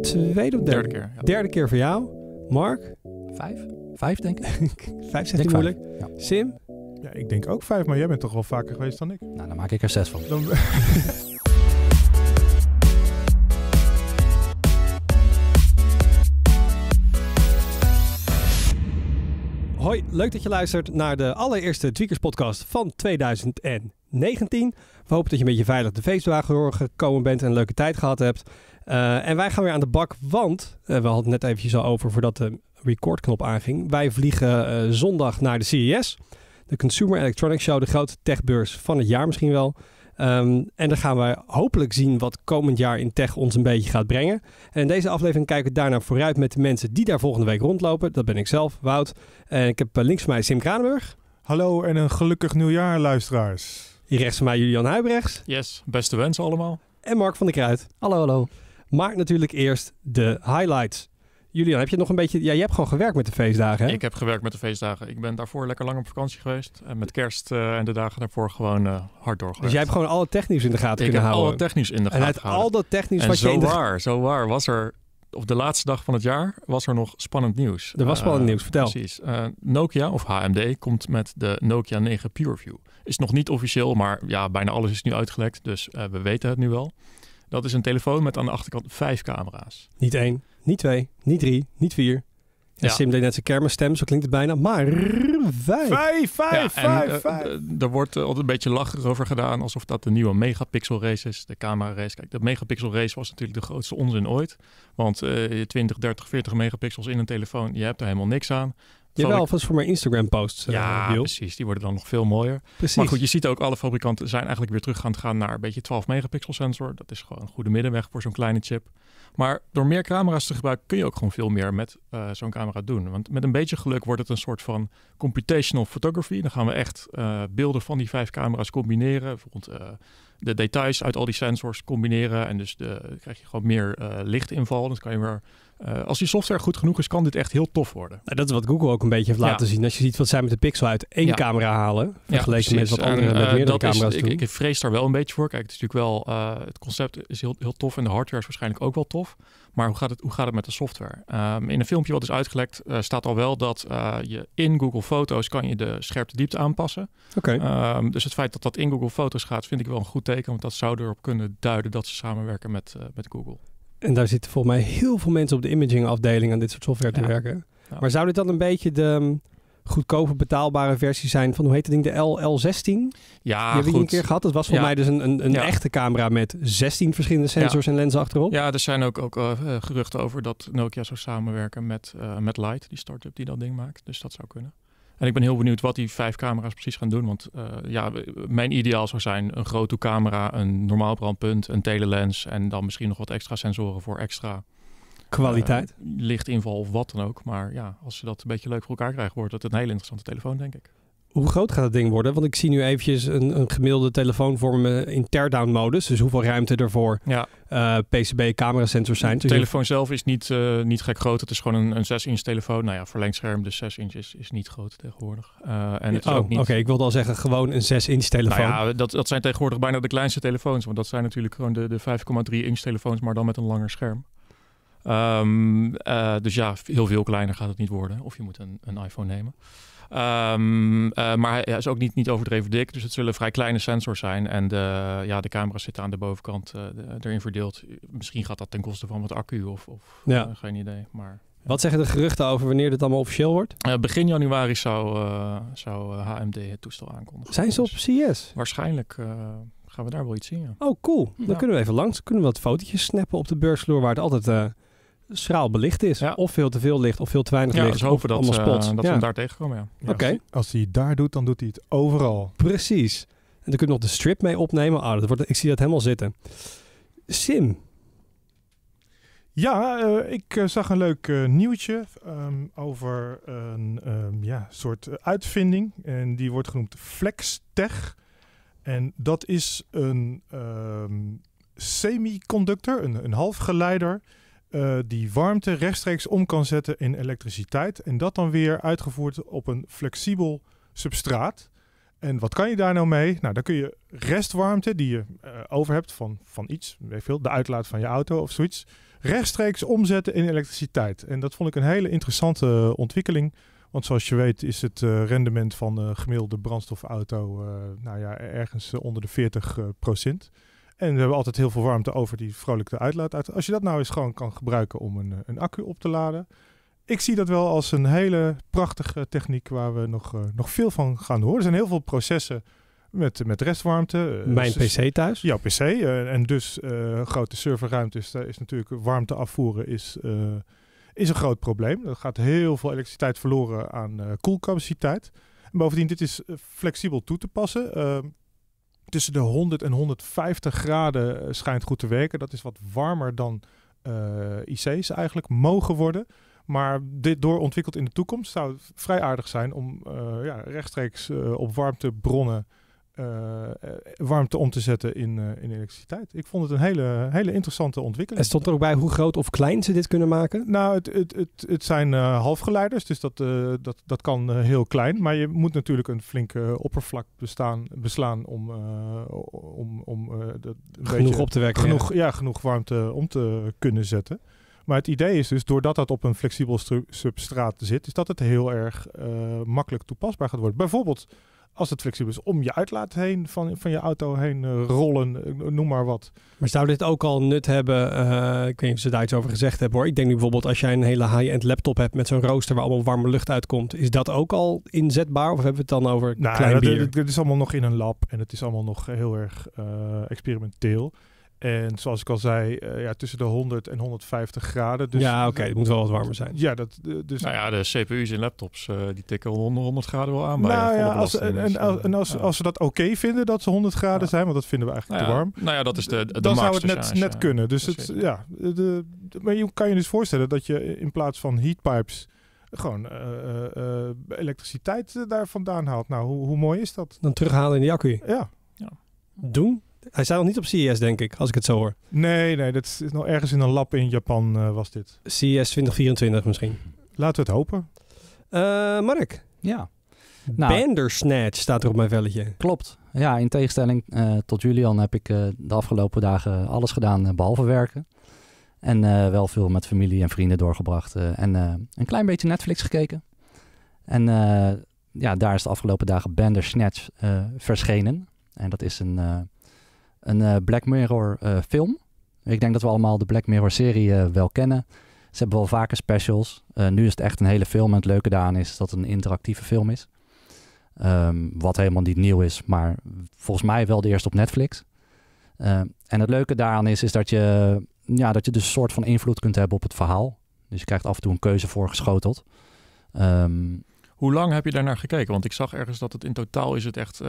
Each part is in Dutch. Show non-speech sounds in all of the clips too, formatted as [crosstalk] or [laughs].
Tweede of derde? keer. Derde keer voor jou. Mark? Vijf. Vijf, denk ik. [laughs] vijf zegt het moeilijk. Sim? Ja, ik denk ook vijf, maar jij bent toch wel vaker geweest dan ik. Nou, dan maak ik er zes van. [laughs] Hoi, leuk dat je luistert naar de allereerste Tweakers podcast van 2019. We hopen dat je een beetje veilig de feestwagen doorgekomen bent en een leuke tijd gehad hebt. Eh, en wij gaan weer aan de bak, want eh, we hadden het net eventjes al over voordat de recordknop aanging. Wij vliegen eh, zondag naar de CES, de Consumer Electronics Show, de grote techbeurs van het jaar misschien wel. Ehm, en dan gaan we hopelijk zien wat komend jaar in tech ons een beetje gaat brengen. En in deze aflevering kijken we daarna vooruit met de mensen die daar volgende week rondlopen. Dat ben ik zelf, Wout. En ik heb links van mij Sim Kranenburg. Hallo en een gelukkig nieuwjaar, luisteraars. Hier rechts van mij Julian Huibrechts. Yes, beste wensen allemaal. En Mark van der Kruid. Hallo, hallo. Maar natuurlijk eerst de highlights. Julian, heb je nog een beetje... Ja, je hebt gewoon gewerkt met de feestdagen, hè? Ik heb gewerkt met de feestdagen. Ik ben daarvoor lekker lang op vakantie geweest. En met kerst eh, en de dagen daarvoor gewoon eh, hard doorgewerkt. Dus jij hebt gewoon alle technisch in de gaten ik kunnen houden? Ik heb alle technisch in de gaten En uit al dat technisch wat zo je... zo waar, zo waar was er... Op de laatste dag van het jaar was er nog spannend nieuws. Er was uh, spannend eh, nieuws, vertel. Precies. Nokia of HMD komt met de Nokia 9 PureView. Is nog niet officieel, maar ja, bijna alles is nu uitgelekt. Dus we weten het nu wel. Dat is een telefoon met aan de achterkant vijf camera's. Niet één, niet twee, niet drie, niet vier. Ja. Sim deed net zijn kermisstem, zo klinkt het bijna. Maar vijf. Vijf, vijf, vijf, eh, eh, er wordt eh, altijd een beetje lacher over gedaan, alsof dat de nieuwe megapixel race is, de camera race. Kijk, de megapixel race was natuurlijk de grootste onzin ooit. Want uh, 20, 30, 40 megapixels in een telefoon, je hebt er helemaal niks aan. Jawel, volgens voor mijn Instagram-posts. Eh, ja, precies. Die worden dan nog veel mooier. Precies. Maar goed, je ziet ook alle fabrikanten zijn eigenlijk weer terug gaan gaan naar een beetje 12 megapixel sensor. Dat is gewoon een goede middenweg voor zo'n kleine chip. Maar door meer camera's te gebruiken kun je ook gewoon veel meer met eh, zo'n camera doen. Want met een beetje geluk wordt het een soort van computational photography. Dan gaan we echt eh, beelden van die vijf camera's combineren. Bijvoorbeeld de details uit al die sensors combineren. En dus de, krijg je gewoon meer lichtinval. Dan kan je weer eh, als die software goed genoeg is, kan dit echt heel tof worden. Nou, dat is wat Google ook een beetje heeft laten zien. Als je ziet wat zij met de Pixel uit één camera halen, vergeleken met wat andere met eh, meerdere camera's doen. Ik, ik, vrees daar wel een beetje voor. Kijk, het is natuurlijk wel, eh, het concept is heel, heel tof en de hardware is waarschijnlijk ook wel tof. Maar hoe gaat het, hoe gaat het met de software? Ehm, in een filmpje wat is uitgelekt staat al wel dat je in Google Foto's kan je de scherpte diepte aanpassen. Ehm, dus het feit dat dat in Google Foto's gaat, vind ik wel een goed teken. Want dat zou erop kunnen duiden dat ze samenwerken met, met Google. En daar zitten volgens mij heel veel mensen op de imaging afdeling aan dit soort software te werken. Maar zou dit dan een beetje de ehm, goedkope betaalbare versie zijn van, hoe heet het ding, de L, L16? Ja, Die heb die een keer gehad. Dat was volgens mij dus een, een, een echte camera met 16 verschillende sensors en lenzen achterop. Ja, er zijn ook, ook eh, eh, geruchten over dat Nokia zou samenwerken met, uh, met Light, die start-up die dat ding maakt. Dus dat zou kunnen. En ik ben heel benieuwd wat die vijf camera's precies gaan doen. Want eh, ja, mijn ideaal zou zijn een grote camera, een normaal brandpunt, een telelens en dan misschien nog wat extra sensoren voor extra kwaliteit. Eh, lichtinval of wat dan ook. Maar ja, als ze dat een beetje leuk voor elkaar krijgen, wordt het een hele interessante telefoon, denk ik hoe groot gaat dat ding worden? Want ik zie nu eventjes een, een gemiddelde telefoon voor me in teardown modus. Dus hoeveel ruimte er voor ja. Eh, PCB camera sensors zijn. De dus telefoon zelf is niet, eh, niet gek groot. Het is gewoon een, 6 inch telefoon. Nou ja, verlengd scherm, dus 6 inch is, is niet groot tegenwoordig. Eh, en het oh, niet... oké. ik wilde al zeggen gewoon een 6 inch telefoon. Nou ja, dat, dat zijn tegenwoordig bijna de kleinste telefoons. Want dat zijn natuurlijk gewoon de, de 5,3 inch telefoons, maar dan met een langer scherm. Ehm, dus ja, heel veel kleiner gaat het niet worden. Of je moet een, een iPhone nemen. Ehm, eh, maar hij is ook niet, niet overdreven dik. Dus het zullen vrij kleine sensors zijn. En de, ja, de camera's zitten aan de bovenkant eh, erin verdeeld. Misschien gaat dat ten koste van wat accu of, of eh, geen idee. Maar, Wat zeggen de geruchten over wanneer dit allemaal officieel wordt? begin januari zou, zou HMD het toestel aankondigen. Zijn ze op CS? Dus waarschijnlijk gaan we daar wel iets zien. Ja. Oh, cool. Dan kunnen we even langs. Kunnen we wat fotootjes snappen op de beursvloer waar het altijd schraal belicht is. Of veel te veel licht, of veel te weinig ja, licht. Dus hopen dat, allemaal eh, dat we hem daar tegenkomen, ja. Oké. Als hij daar doet, dan doet hij het overal. Precies. En dan kun je nog de strip mee opnemen. Ah, dat wordt, ik zie dat helemaal zitten. Sim. Ja, eh, ik eh, zag een leuk nieuwtje ehm, over een ehm, ja, soort uitvinding. En die wordt genoemd FlexTech. En dat is een um, semiconductor, een, een halfgeleider. Eh, die warmte rechtstreeks om kan zetten in elektriciteit. En dat dan weer uitgevoerd op een flexibel substraat. En wat kan je daar nou mee? Nou, dan kun je restwarmte die je uh, over hebt van, van iets, weet de uitlaat van je auto of zoiets, rechtstreeks omzetten in elektriciteit. En dat vond ik een hele interessante ontwikkeling. Want zoals je weet is het eh, rendement van een gemiddelde brandstofauto nou ja, ergens onder de 40 procent. En we hebben altijd heel veel warmte over die vrolijk uitlaat uit. Als je dat nou eens gewoon kan gebruiken om een, eh, een accu op te laden. Ik zie dat wel als een hele prachtige techniek waar we nog, eh, nog veel van gaan horen. Er zijn heel veel processen met, met restwarmte. Eh, Mijn PC thuis? Jouw PC. en dus grote serverruimtes is, is natuurlijk warmte afvoeren is, is een groot probleem. Er gaat heel veel elektriciteit verloren aan koelcapaciteit. bovendien, dit is flexibel toe te passen. Ehm, tussen de 100 en 150 graden eh, schijnt goed te werken. Dat is wat warmer dan eh, IC's eigenlijk mogen worden. Maar dit door ontwikkeld in de toekomst zou het vrij aardig zijn om eh, ja, rechtstreeks op warmtebronnen eh, eh, warmte om te zetten in, eh, in elektriciteit. Ik vond het een hele, hele interessante ontwikkeling. En stond er ook bij hoe groot of klein ze dit kunnen maken? Nou, het, het, het, het zijn halfgeleiders, dus dat, dat, dat kan heel klein. Maar je moet natuurlijk een flinke oppervlak bestaan, beslaan om, om, om dat genoeg op te werken. Genoeg, ja. genoeg warmte om te kunnen zetten. Maar het idee is dus, doordat dat op een flexibel substraat zit, is dat het heel erg makkelijk toepasbaar gaat worden. Bijvoorbeeld als het flexibel is, om je uitlaat heen van, van je auto heen eh, rollen, eh, noem maar wat. Maar zou dit ook al nut hebben? Eh, ik weet niet of ze daar iets over gezegd hebben hoor. Ik denk nu bijvoorbeeld als jij een hele high-end laptop hebt met zo'n rooster waar allemaal warme lucht uitkomt, is dat ook al inzetbaar? Of hebben we het dan over nou, klein is allemaal nog in een lab en het is allemaal nog heel erg experimenteel. En zoals ik al zei, eh, ja, tussen de 100 en 150 graden. Dus ja, oké, het moet wel wat warmer zijn. Ja, dat, eh, dus... Nou ja, de CPU's en laptops eh, die tikken 100, 100 graden wel aan. Nou als, en, als, als, ze dat oké vinden dat ze 100 graden zijn, want dat vinden we eigenlijk nou te warm. Nou ja, dat is de, de Dan zou het net, net kunnen. Dus het, ja, de, maar je kan je dus voorstellen dat je in plaats van heatpipes gewoon elektriciteit daar vandaan haalt. Nou, hoe, hoe mooi is dat? Dan terughalen in de accu. Ja. ja. Doen. Hij staat nog niet op CES, denk ik, als ik het zo hoor. Nee, nee, dat is, nog ergens in een lab in Japan eh, was dit. CES 2024 misschien. Laten we het hopen. Uh, Mark. Ja. Nou, Bandersnatch staat er op mijn velletje. Klopt. Ja, in tegenstelling eh, tot Julian heb ik de afgelopen dagen alles gedaan behalve werken. En wel veel met familie en vrienden doorgebracht. en een klein beetje Netflix gekeken. En ja, daar is de afgelopen dagen Bandersnatch verschenen. En dat is een een eh, Black Mirror eh, film. Ik denk dat we allemaal de Black Mirror serie eh, wel kennen. Ze hebben wel vaker specials. nu is het echt een hele film. En het leuke daaraan is dat het een interactieve film is. Ehm, wat helemaal niet nieuw is, maar volgens mij wel de eerste op Netflix. Ehm, en het leuke daaraan is, is dat je, ja, dat je dus een soort van invloed kunt hebben op het verhaal. Dus je krijgt af en toe een keuze voorgeschoteld. Um, hoe lang heb je daarnaar gekeken? Want ik zag ergens dat het in totaal is het echt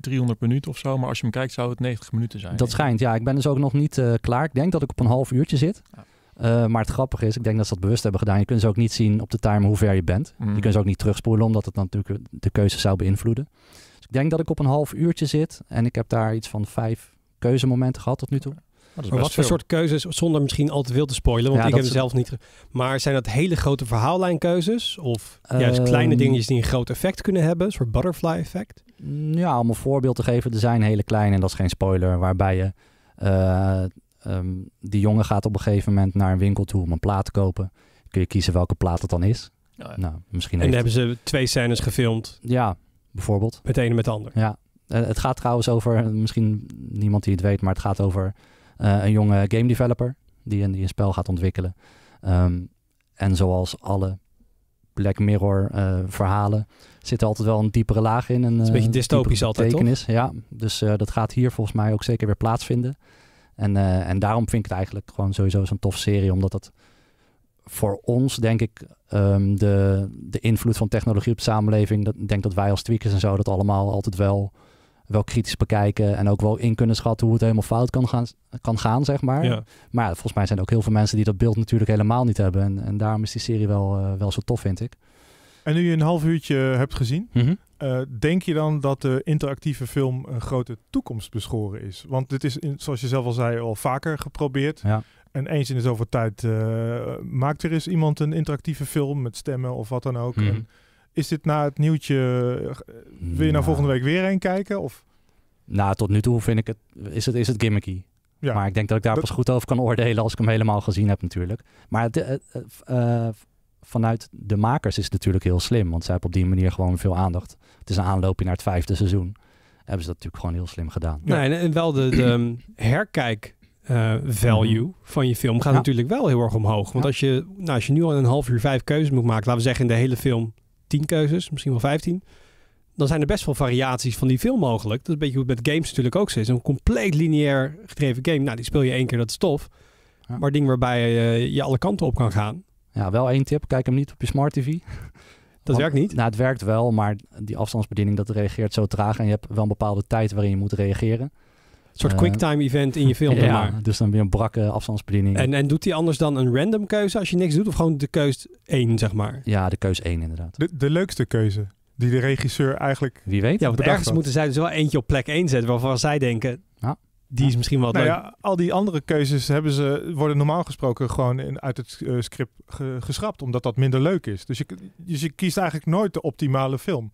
300 eh, minuten of zo. Maar als je hem kijkt zou het 90 minuten zijn. Dat schijnt, ja. Ik ben dus ook nog niet eh, klaar. Ik denk dat ik op een half uurtje zit. Eh, maar het grappige is, ik denk dat ze dat bewust hebben gedaan. Je kunt ze ook niet zien op de timer hoe ver je bent. Mhm. Je kunt ze ook niet terugspoelen, omdat het natuurlijk de keuze zou beïnvloeden. Dus ik denk dat ik op een half uurtje zit. En ik heb daar iets van vijf keuzemomenten gehad tot nu toe wat voor soort keuzes, zonder misschien al te veel te spoilen, want ik heb ze zelf niet. Maar zijn dat hele grote verhaallijnkeuzes? Of juist ehm, kleine dingetjes die een groot effect kunnen hebben? Een soort butterfly effect? Mm, ja, om een voorbeeld te geven, er zijn hele kleine, en dat is geen spoiler, waarbij je. Eh, ehm, die jongen gaat op een gegeven moment naar een winkel toe om een plaat te kopen. Kun je kiezen welke plaat het dan is. Oh, nou, misschien en hebben ze twee scènes gefilmd. Ja, bijvoorbeeld. Met de met de ander. Ja. Eh, het gaat trouwens over, misschien niemand die het weet, maar het gaat over eh, een jonge game developer die een, spel gaat ontwikkelen. Ehm, en zoals alle Black Mirror eh, verhalen zit er altijd wel een diepere laag in. Een, een beetje eh, dystopisch altijd, Toch? Ja, dus dat gaat hier volgens mij ook zeker weer plaatsvinden. En, en daarom vind ik het eigenlijk gewoon sowieso zo'n tof serie, omdat dat voor ons, denk ik, ehm, de, de invloed van technologie op de samenleving, dat, denk dat wij als tweakers en zo dat allemaal altijd wel wel kritisch bekijken en ook wel in kunnen schatten hoe het helemaal fout kan gaan, kan gaan zeg maar. Maar volgens mij zijn er ook heel veel mensen die dat beeld natuurlijk helemaal niet hebben. En, en daarom is die serie wel, eh, wel zo tof, vind ik. En nu je een half uurtje hebt gezien, mhm. eh, denk je dan dat de interactieve film een grote toekomst beschoren is? Want dit is, zoals je zelf al zei, al vaker geprobeerd. Ja. En eens in de zoveel tijd eh, maakt er eens iemand een interactieve film met stemmen of wat dan ook. Mhm. en, is dit na het nieuwtje, eh, wil je nou, nou volgende week weer een kijken? Of? Nou, tot nu toe vind ik het, is het, is het gimmicky. Ja. Maar ik denk dat ik daar pas goed over kan oordelen als ik hem helemaal gezien heb natuurlijk. Maar het, eh, eh, vanuit de makers is het natuurlijk heel slim. Want zij hebben op die manier gewoon veel aandacht. Het is een aanloopje naar het vijfde seizoen. Hebben ze dat natuurlijk gewoon heel slim gedaan. Nee, en, wel de, de ehm, herkijk value mhm. van je film gaat natuurlijk wel heel erg omhoog. Want als, je, nou, als je nu al een half uur vijf keuzes moet maken, laten we zeggen in de hele film tien keuzes, misschien wel 15. Dan zijn er best wel variaties van die film mogelijk. Dat is een beetje hoe met games natuurlijk ook is. Een compleet lineair gedreven game. Nou, die speel je één keer, dat is tof. Maar ding waarbij je, eh, je alle kanten op kan gaan. Ja, wel één tip. Kijk hem niet op je smart tv. [laughs] Dat werkt niet? Nou, het werkt wel, maar die afstandsbediening dat reageert zo traag en je hebt wel een bepaalde tijd waarin je moet reageren soort eh, quicktime-event in je film. Ja, maar. dus dan weer een brakke afstandsbediening. En, en doet hij anders dan een random keuze als je niks doet? Of gewoon de keus 1, zeg maar? Ja, de keus 1 inderdaad. De, de leukste keuze die de regisseur eigenlijk Wie weet. Ja, want ergens moeten zij dus wel eentje op plek 1 zetten waarvan zij denken... Ja. Die is misschien wel nou leuk. Ja, al die andere keuzes hebben ze, worden normaal gesproken gewoon in, uit het eh, script geschrapt. Omdat dat minder leuk is. Dus je, dus je kiest eigenlijk nooit de optimale film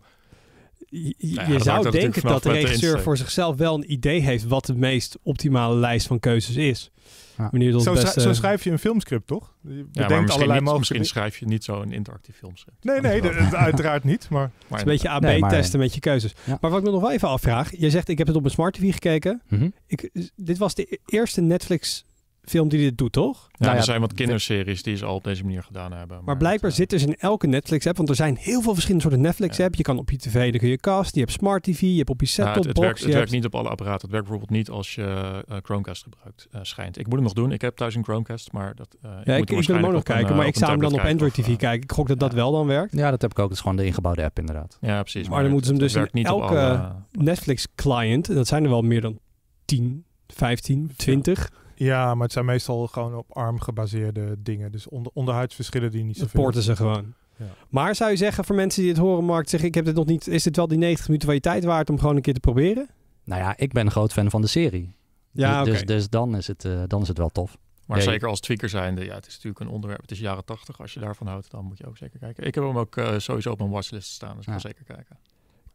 je, nou zou denken dat de regisseur voor zichzelf wel een idee heeft wat de meest optimale lijst van keuzes is. Ja. zo, zo, schrijf je een filmscript, toch? Je bedenkt allerlei niet, Misschien schrijf je niet zo een interactief filmscript. Nee, nee, uiteraard niet. Maar... [laughs] een beetje AB b testen met je keuzes. Maar wat ik me nog wel even afvraag. Je zegt, ik heb het op mijn smart TV gekeken. Mhm. ik, dit was de e-, eerste Netflix film die dit doet, toch? Ja, nou ja, er zijn wat kinderseries die ze al op deze manier gedaan hebben. Maar, blijkbaar zit dus in elke Netflix-app, want er zijn heel veel verschillende soorten Netflix-app. Je kan op je tv, dan kun je cast, je hebt smart tv, je hebt op je nou, set-top box. het, werkt, werkt, niet op alle apparaten. Het werkt bijvoorbeeld niet als je eh, Chromecast gebruikt, eh, schijnt. Ik moet het nog doen. Ik heb thuis een Chromecast, maar dat... Uh, ja, ik, wil hem ook nog kijken, maar ik zou hem dan op Android TV kijken. Ik gok dat dat wel dan werkt. Ja, dat heb ik ook. Dat is gewoon de ingebouwde app inderdaad. Ja, precies. Maar, dan moeten ze hem dus in elke Netflix-client, dat zijn er wel meer dan 10, 15, 20 ja, maar het zijn meestal gewoon op arm gebaseerde dingen. Dus onder, onderhuidsverschillen die niet zo Porten ze gewoon. Ja. Maar zou je zeggen voor mensen die het horen, Mark, zeg ik heb dit nog niet. Is dit wel die 90 minuten van je tijd waard om gewoon een keer te proberen? Nou ja, ik ben een groot fan van de serie. Ja, dus, dus, dus, dan, is het, eh, dan is het wel tof. Maar zeker als tweaker zijnde, ja, het is natuurlijk een onderwerp. Het is jaren 80. Als je daarvan houdt, dan moet je ook zeker kijken. Ik heb hem ook eh, sowieso op mijn watchlist staan, dus ik ga zeker kijken.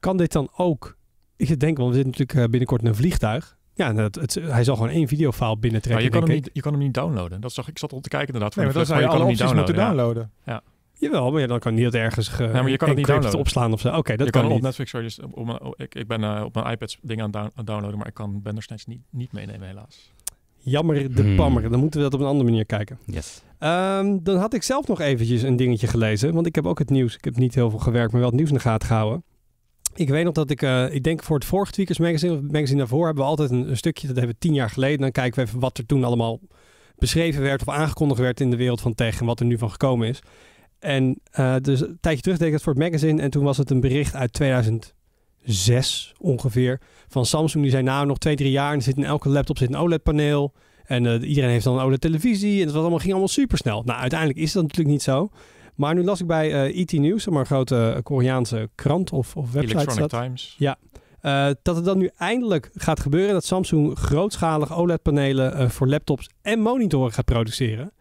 Kan dit dan ook? Ik denk, want we zitten natuurlijk eh, binnenkort in een vliegtuig. Ja, het, het, hij zal gewoon één videofile binnentrekken. Maar je, kan hem niet, je kan hem niet downloaden. Dat zag ik zat om te kijken inderdaad. Nee, maar dan zou je, moeten downloaden. ja. Jawel, maar ja, dan kan niet dat ergens ge- maar je kan het niet downloaden. opslaan of zo. Oké, dat je kan, kan niet. op Netflix. Sorry, dus op ik, ik ben eh, op mijn iPad dingen aan, downloaden, maar ik kan Bender Snatch niet, niet meenemen helaas. Jammer de hmm. pammer. Dan moeten we dat op een andere manier kijken. Yes. Ehm, dan had ik zelf nog eventjes een dingetje gelezen, want ik heb ook het nieuws. Ik heb niet heel veel gewerkt, maar wel het nieuws in de gaten gehouden. Ik weet nog dat ik, eh, ik denk voor het vorige Tweakers magazine of magazine daarvoor, hebben we altijd een, stukje, dat hebben we tien jaar geleden. Dan kijken we even wat er toen allemaal beschreven werd of aangekondigd werd in de wereld van tech en wat er nu van gekomen is. En eh, dus een tijdje terug deed ik het voor het magazine en toen was het een bericht uit 2006 ongeveer van Samsung. Die zei nou nog twee, drie jaar en zit in elke laptop zit een OLED-paneel. En eh, iedereen heeft dan een OLED-televisie en dat was allemaal, ging allemaal supersnel. Nou, uiteindelijk is dat natuurlijk niet zo. Maar nu las ik bij IT eh, e News, maar een grote eh, Koreaanse krant of, of website. Electronic dat, Times. Ja. Eh, dat het dan nu eindelijk gaat gebeuren dat Samsung grootschalig OLED-panelen voor laptops en monitoren gaat produceren.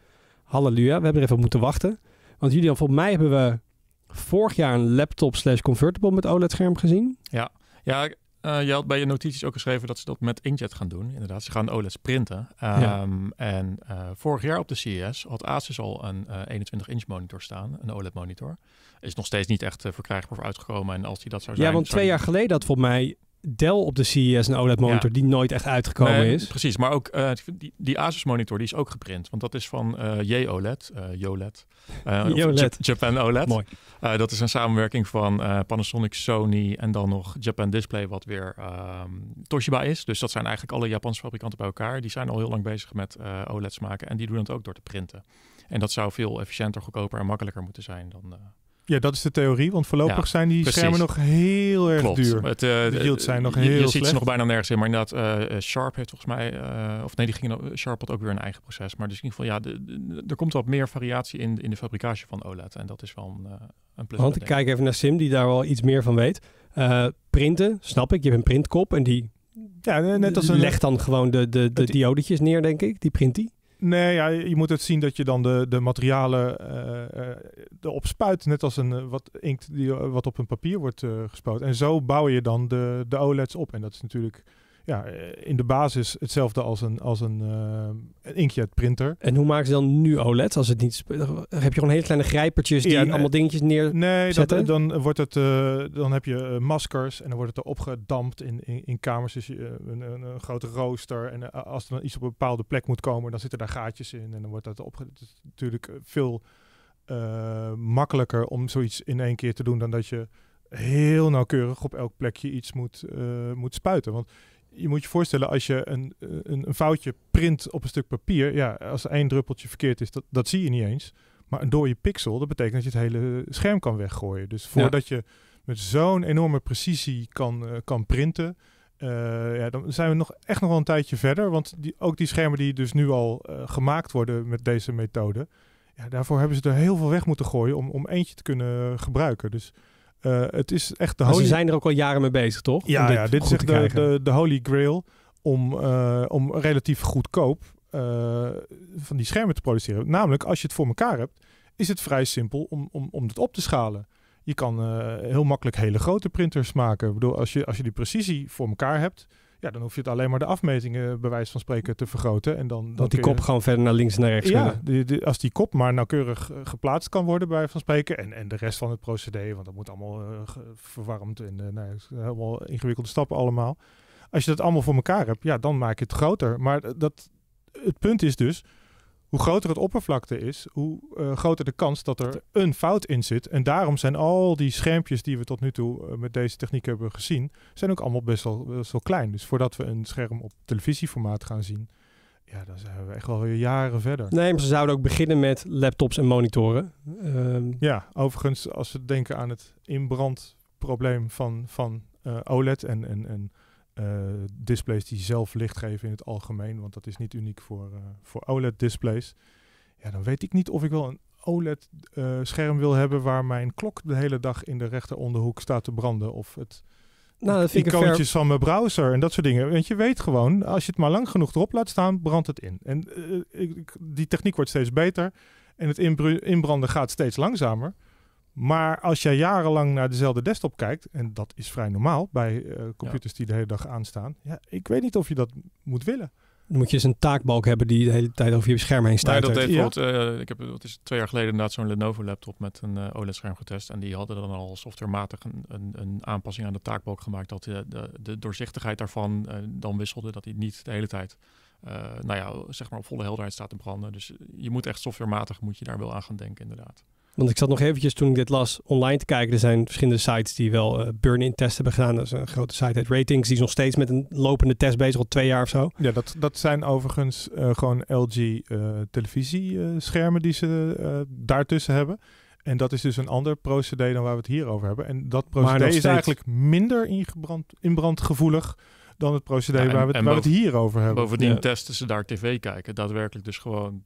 Halleluja, we hebben er even op moeten wachten. Want jullie, volgens mij hebben we vorig jaar een laptop slash convertible met OLED-scherm gezien. Ja. ja, eh, je had bij je notities ook geschreven dat ze dat met Inkjet gaan doen. Inderdaad, ze gaan OLEDs printen. Ehm, en eh, vorig jaar op de CES had Asus al een 21-inch eh, monitor staan, een OLED-monitor. Is nog steeds niet echt verkrijgbaar of uitgekomen. En als die dat zou zijn... Ja, want twee jaar geleden had volgens mij Dell op de CES een OLED-monitor die nooit echt uitgekomen nee, is. Precies, maar ook eh, die, die Asus-monitor die is ook geprint. Want dat is van uh, eh, JOLED, uh, eh, JOLED, e JOLED. Japan OLED. Mooi. dat is een samenwerking van Panasonic, Sony en dan nog Japan Display, wat weer ehm, Toshiba is. Dus dat zijn eigenlijk alle Japanse fabrikanten bij elkaar. Die zijn al heel lang bezig met OLED's maken en die doen het ook door te printen. En dat zou veel efficiënter, goedkoper en makkelijker moeten zijn dan... Ja, dat is de theorie, want voorlopig zijn die schermen nog heel erg Klopt. duur. Het, uh, de zijn nog heel slecht. Je ziet ze nog bijna nergens in, maar inderdaad, uh, Sharp heeft volgens mij, eh, of nee, die gingen, Sharp had ook weer een eigen proces. Maar dus in ieder geval, ja, er komt wat meer variatie in, in de fabricage van OLED en dat is wel een, een plus. Want ik kijk even naar Sim, die daar wel iets meer van weet. printen, snap ik, je hebt een printkop en die ja, net als een, legt dan gewoon de, de, de diodetjes neer, denk ik, die print die. Nee, ja, je moet het zien dat je dan de, de materialen uh, erop spuit. Net als een, eh, wat inkt die, wat op een papier wordt uh, En zo bouw je dan de, de OLED's op. En dat is natuurlijk ja, eh, in de basis hetzelfde als een, als een, uh, inkjet printer. En hoe maak ze dan nu OLED als het niet... Heb je gewoon hele kleine grijpertjes die allemaal dingetjes neerzetten Nee, dan, wordt het, eh, dan heb je maskers en dan wordt het erop gedampt in, in, in kamers. Dus je een, een, een, grote rooster en als er dan iets op een bepaalde plek moet komen, dan zitten daar gaatjes in. En dan wordt dat opge... Het is natuurlijk veel makkelijker om zoiets in één keer te doen dan dat je heel nauwkeurig op elk plekje iets moet, moet spuiten. Want je moet je voorstellen, als je een, eh, een, een, foutje print op een stuk papier, ja, als er één druppeltje verkeerd is, dat, dat zie je niet eens. Maar een je pixel, dat betekent dat je het hele scherm kan weggooien. Dus voordat je met zo'n enorme precisie kan, eh, kan printen, eh, ja, dan zijn we nog echt nog wel een tijdje verder. Want die, ook die schermen die dus nu al gemaakt worden met deze methode, ja, daarvoor hebben ze er heel veel weg moeten gooien om, om eentje te kunnen gebruiken. Dus eh, het is echt de holy... ze zijn er ook al jaren mee bezig, toch? Ja, dit, ja, dit is echt de, de, holy grail om, eh, om relatief goedkoop eh, van die schermen te produceren. Namelijk, als je het voor elkaar hebt, is het vrij simpel om, om, om dit op te schalen. Je kan heel makkelijk hele grote printers maken. Ik bedoel, als je, als je die precisie voor elkaar hebt, ja, dan hoef je het alleen maar de afmetingen, eh, bij wijze van spreken, te vergroten. En dan, dan die kop gewoon verder naar links en naar rechts. Ja, als die kop maar nauwkeurig eh, geplaatst kan worden, bij wijze van spreken. En, en de rest van het procedé, want dat moet allemaal eh, verwarmd en uh, nou, helemaal ingewikkelde stappen allemaal. Als je dat allemaal voor elkaar hebt, ja, dan maak je het groter. Maar dat, het punt is dus, hoe groter het oppervlakte is, hoe eh, groter de kans dat er een fout in zit. En daarom zijn al die schermpjes die we tot nu toe eh, met deze techniek hebben gezien, zijn ook allemaal best wel, best klein. Dus voordat we een scherm op televisieformaat gaan zien, ja, dan zijn we echt wel weer jaren verder. Nee, maar ze zouden ook beginnen met laptops en monitoren. Ehm, ja, overigens, als we denken aan het inbrandprobleem van, van eh, OLED en, en, en eh, displays die zelf licht geven in het algemeen, want dat is niet uniek voor, eh, voor OLED-displays. Ja, dan weet ik niet of ik wel een OLED-scherm eh, wil hebben waar mijn klok de hele dag in de rechteronderhoek staat te branden. Of het nou, dat icoontjes van mijn browser en dat soort dingen. Want je weet gewoon, als je het maar lang genoeg erop laat staan, brandt het in. En ik, die techniek wordt steeds beter en het inbranden gaat steeds langzamer. Maar als jij jarenlang naar dezelfde desktop kijkt, en dat is vrij normaal bij eh, computers die de hele dag aanstaan, ja, ik weet niet of je dat moet willen. Dan moet je eens een taakbalk hebben die de hele tijd over je scherm heen staat. Ja, dat deed ja. Eh, ik heb wat is twee jaar geleden inderdaad zo'n Lenovo laptop met een eh, OLED-scherm getest. En die hadden dan al softwarematig een, een, aanpassing aan de taakbalk gemaakt. Dat de, de, doorzichtigheid daarvan dan wisselde. Dat hij niet de hele tijd nou ja, zeg maar op volle helderheid staat te branden. Dus je moet echt softwarematig moet je daar wel aan gaan denken, inderdaad. Want ik zat nog eventjes toen ik dit las online te kijken. Er zijn verschillende sites die wel eh, burn-in tests hebben gedaan. Dat is een grote site het ratings. Die is nog steeds met een lopende test bezig, al twee jaar of zo. Ja, dat, dat zijn overigens eh, gewoon LG eh, televisieschermen die ze daartussen hebben. En dat is dus een ander procedé dan waar we het hier over hebben. En dat procedé is eigenlijk minder inbrandgevoelig dan het procedé waar, we, waar we het hier over hebben. Bovendien testen ze daar tv kijken. Daadwerkelijk dus gewoon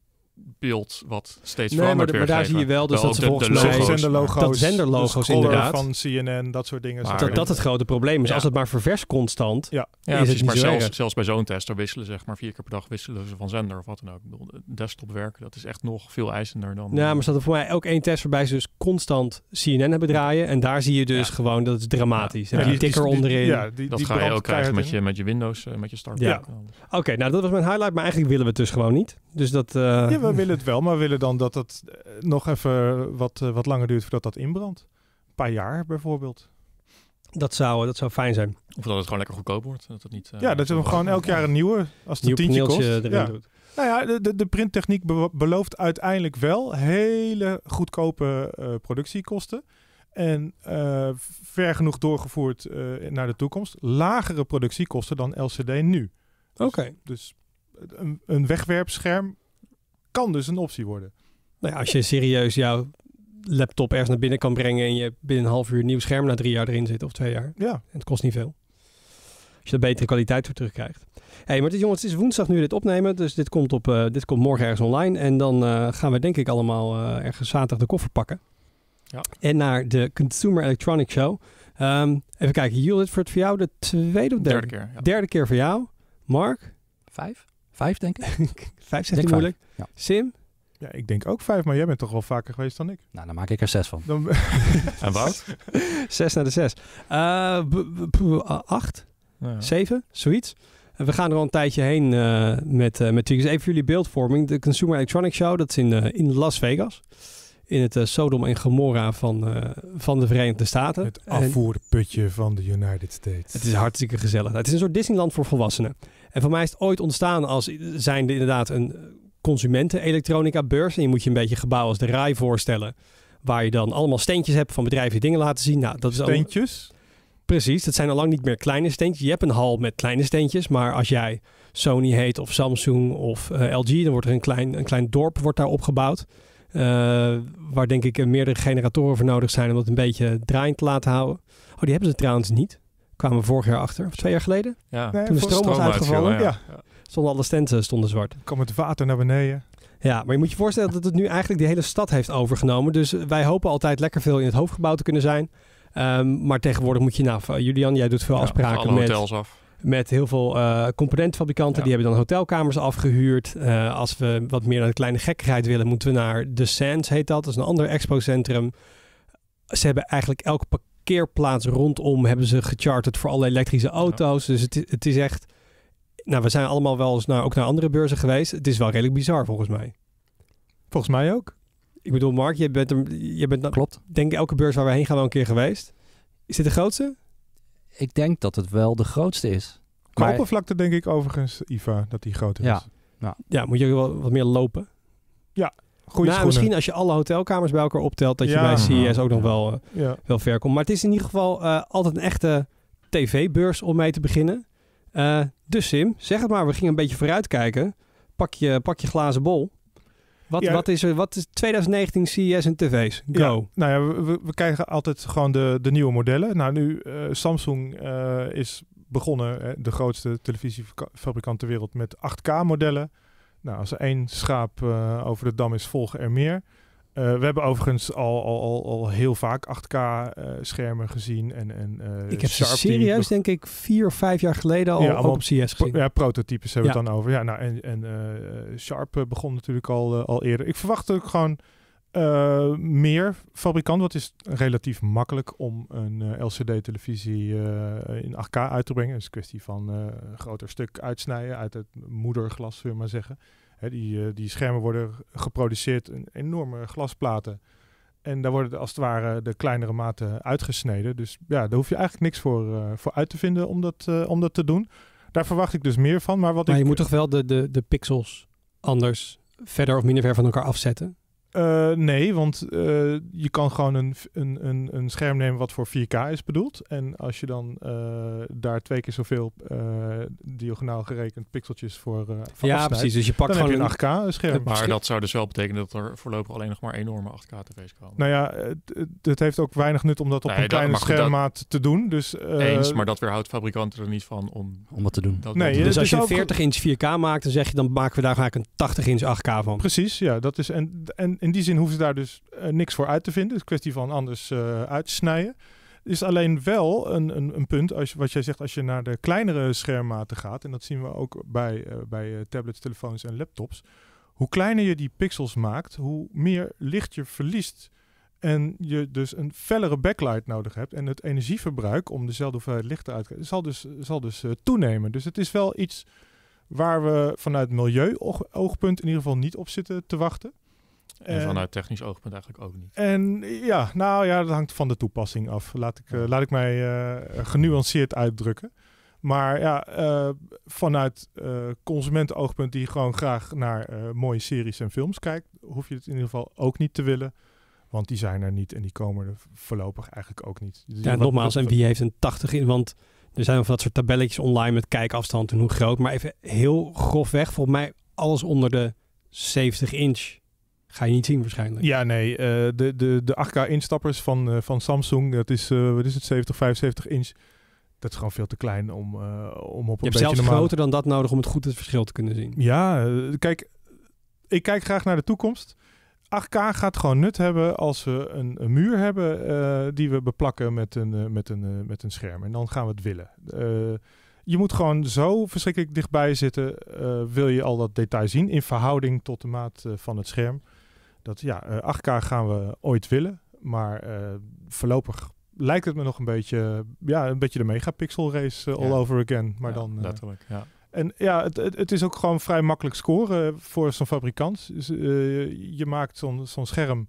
beeld wat steeds nee, werd. maar, maar daar zie je wel dus dat ze volgens de, de mij zenderlogo's, dat zenderlogo's inderdaad van CNN dat soort dingen dat, dat het grote probleem is als het maar ververs constant ja, ja is het maar zelfs, zelfs bij zo'n test, tester wisselen zeg maar vier keer per dag wisselen ze van zender of wat dan ook desktop werken dat is echt nog veel eisender dan ja maar staat er voor mij ook één test waarbij ze dus constant CNN hebben draaien en daar zie je dus gewoon dat het dramatisch ja. die ticker onderin ja, die, dat ga je ook krijgen met je, met je Windows eh, met je start ja. oké nou dat was mijn highlight maar eigenlijk willen we het dus gewoon niet dus dat eh, willen, willen het wel, maar willen dan dat het eh, nog even wat, eh, wat langer duurt voordat dat inbrandt. Een paar jaar bijvoorbeeld. Dat zou, dat zou fijn zijn. Of dat het gewoon lekker goedkoop wordt. Dat het niet, eh, ja, dat we gewoon elk jaar een nieuwe, als het Nieuw een tientje kost. Erin doet. Nou ja, de, de, printtechniek belooft uiteindelijk wel hele goedkope productiekosten. En ver genoeg doorgevoerd naar de toekomst. Lagere productiekosten dan LCD nu. Oké. Dus, dus een, een wegwerpscherm kan dus een optie worden. Nou ja, als je serieus jouw laptop ergens naar binnen kan brengen en je binnen een half uur nieuw scherm na drie jaar erin zit of twee jaar. Ja. En het kost niet veel. Als je de betere kwaliteit voor terugkrijgt. Hé, hey, maar dit, jongens, het is woensdag nu dit opnemen. Dus dit komt, op, eh, dit komt morgen ergens online. En dan eh, gaan we denk ik allemaal eh, ergens zaterdag de koffer pakken. Ja. En naar de Consumer Electronics Show. Ehm, even kijken, Judith, voor het voor jou de tweede of derde, derde keer? Derde keer voor jou. Mark? Vijf. Vijf, denk ik. [laughs] vijf zegt hij moeilijk. Sim? Ja, ik denk ook vijf, maar jij bent toch wel vaker geweest dan ik. Nou, dan maak ik er zes van. [laughs] en wat [laughs] zes naar de zes. Eh, acht? ja. Zeven? Zoiets. Eh, we gaan er al een tijdje heen uh, met, uh, met dus Even jullie beeldvorming. De Consumer Electronics Show, dat is in, in Las Vegas. In het Sodom en Gomorra van, van de Verenigde Staten. Het afvoerputje van de United States. Het is hartstikke gezellig. Het is een soort Disneyland voor volwassenen. En voor mij is het ooit ontstaan als zijnde inderdaad een consumenten elektronica beurs. En je moet je een beetje gebouw als de RAI voorstellen. Waar je dan allemaal steentjes hebt van bedrijven die dingen laten zien. Nou, dat Is al... Precies, dat zijn al lang niet meer kleine steentjes. Je hebt een hal met kleine steentjes. Maar als jij Sony heet of Samsung of eh, LG, dan wordt er een klein, een klein dorp wordt daar opgebouwd. Eh, waar denk ik meerdere generatoren voor nodig zijn om dat een beetje draaiend te laten houden. Oh, die hebben ze trouwens niet. Kwamen we vorig jaar achter, of twee jaar geleden. Ja. Toen de stroom was uitgevallen. Ja. Stonden alle tenten stonden zwart. Kom het water naar beneden. Ja, maar je moet je voorstellen dat het nu eigenlijk de hele stad heeft overgenomen. Dus wij hopen altijd lekker veel in het hoofdgebouw te kunnen zijn. Ehm, maar tegenwoordig moet je, nou, Julian, jij doet veel afspraken met, hotels af. met heel veel uh, eh, componentfabrikanten. Die hebben dan hotelkamers afgehuurd. Eh, als we wat meer naar de kleine gekkigheid willen, moeten we naar The Sands, heet dat. Dat is een ander expo-centrum. Ze hebben eigenlijk elk pakket parkeerplaats rondom hebben ze gecharterd voor alle elektrische auto's. Dus het, het is echt... Nou, we zijn allemaal wel eens naar, ook naar andere beurzen geweest. Het is wel redelijk bizar volgens mij. Volgens mij ook. Ik bedoel, Mark, je bent, je bent Klopt. denk elke beurs waar we heen gaan wel een keer geweest. Is dit de grootste? Ik denk dat het wel de grootste is. Qua oppervlakte denk ik overigens, Iva, dat die groter ja. is. Ja. ja, moet je wel wat meer lopen? Ja, Goeie nou, misschien als je alle hotelkamers bij elkaar optelt, dat je bij CES ook nog wel, uh, wel ver komt. Maar het is in ieder geval eh, altijd een echte tv-beurs om mee te beginnen. Eh, dus Sim, zeg het maar. We gingen een beetje vooruitkijken. Pak je, pak je glazen bol. Wat, wat, is er, wat is 2019 CES en tv's? Go. nou ja, we, we, krijgen altijd gewoon de, de nieuwe modellen. Nou, nu Samsung is begonnen, hè, de grootste televisiefabrikant ter wereld, met 8K-modellen. Nou, als er één schaap eh, over de dam is, volgen er meer. Eh, we hebben overigens al, al, al, al heel vaak 8K-schermen eh, gezien. En, en, ik heb serieus, denk ik, vier of vijf jaar geleden al op CS gezien. ja, prototypes hebben we het dan over. Ja, nou, en en Sharp begon natuurlijk al, al eerder. Ik verwacht ook gewoon eh meer fabrikant, want het is relatief makkelijk om een eh, LCD-televisie eh, in 8K uit te brengen. Het is een kwestie van een eh, groter stuk uitsnijden uit het moederglas, zullen we maar zeggen. Hè, die, die schermen worden geproduceerd in enorme glasplaten. En daar worden als het ware de kleinere maten uitgesneden. Dus ja, daar hoef je eigenlijk niks voor, voor uit te vinden om dat, om dat te doen. Daar verwacht ik dus meer van. Maar, wat maar je moet toch wel de, de, de pixels anders verder of minder ver van elkaar afzetten? Eh, nee, want eh, je kan gewoon een, een, een, een, scherm nemen wat voor 4K is bedoeld. En als je dan eh, daar twee keer zoveel diagonaal gerekend pixeltjes voor uh, van Ja, precies. Dus je pakt gewoon een 8K scherm. Maar dat zou dus wel betekenen dat er voorlopig alleen nog maar enorme 8K tv's komen. Nou ja, het, het heeft ook weinig nut om dat op een kleine schermmaat te doen. Dus, Eens, maar dat weerhoudt fabrikanten er niet van om, om dat te doen. nee, dus als je 40 inch 4K maakt, dan zeg je dan maken we daar eigenlijk een 80 inch 8K van. Precies, ja. Dat is, en, en in die zin hoeven ze daar dus eh, niks voor uit te vinden. Het is kwestie van anders uh, uitsnijden. Is alleen wel een, een, een, punt, als, wat jij zegt, als je naar de kleinere schermmaten gaat, en dat zien we ook bij, eh, bij tablets, telefoons en laptops. Hoe kleiner je die pixels maakt, hoe meer licht je verliest. En je dus een fellere backlight nodig hebt. En het energieverbruik om dezelfde hoeveelheid licht uit te krijgen, zal dus, zal dus toenemen. Dus het is wel iets waar we vanuit milieu-oogpunt in ieder geval niet op zitten te wachten. En vanuit technisch oogpunt eigenlijk ook niet. En ja, nou ja, dat hangt van de toepassing af. Laat ik, eh, laat ik mij eh, genuanceerd uitdrukken. Maar ja, eh, vanuit uh, consumentenoogpunt die gewoon graag naar mooie series en films kijkt, hoef je het in ieder geval ook niet te willen. Want die zijn er niet en die komen er voorlopig eigenlijk ook niet. ja, nogmaals, en wie heeft een 80 in? Want er zijn of dat soort tabelletjes online met kijkafstand en hoe groot. Maar even heel grofweg, volgens mij alles onder de 70 inch ga je niet zien waarschijnlijk. Ja, nee. Eh, de, de, de 8K-instappers van, eh, van Samsung, dat is, eh, wat is het, 70, 75 inch dat is gewoon veel te klein om, uh, om op een beetje zelfs groter dan dat nodig om het goed het verschil te kunnen zien. Ja, kijk, ik kijk graag naar de toekomst. 8K gaat gewoon nut hebben als we een, een muur hebben die we beplakken met een, met, een, met een scherm. En dan gaan we het willen. je moet gewoon zo verschrikkelijk dichtbij zitten, wil je al dat detail zien in verhouding tot de maat van het scherm dat ja, 8K eh, gaan we ooit willen. Maar eh, voorlopig lijkt het me nog een beetje, ja, een beetje de megapixel race eh, all over again. Maar dan, letterlijk, ja. En ja, het, het, is ook gewoon vrij makkelijk scoren voor zo'n fabrikant. Dus, je maakt zo'n scherm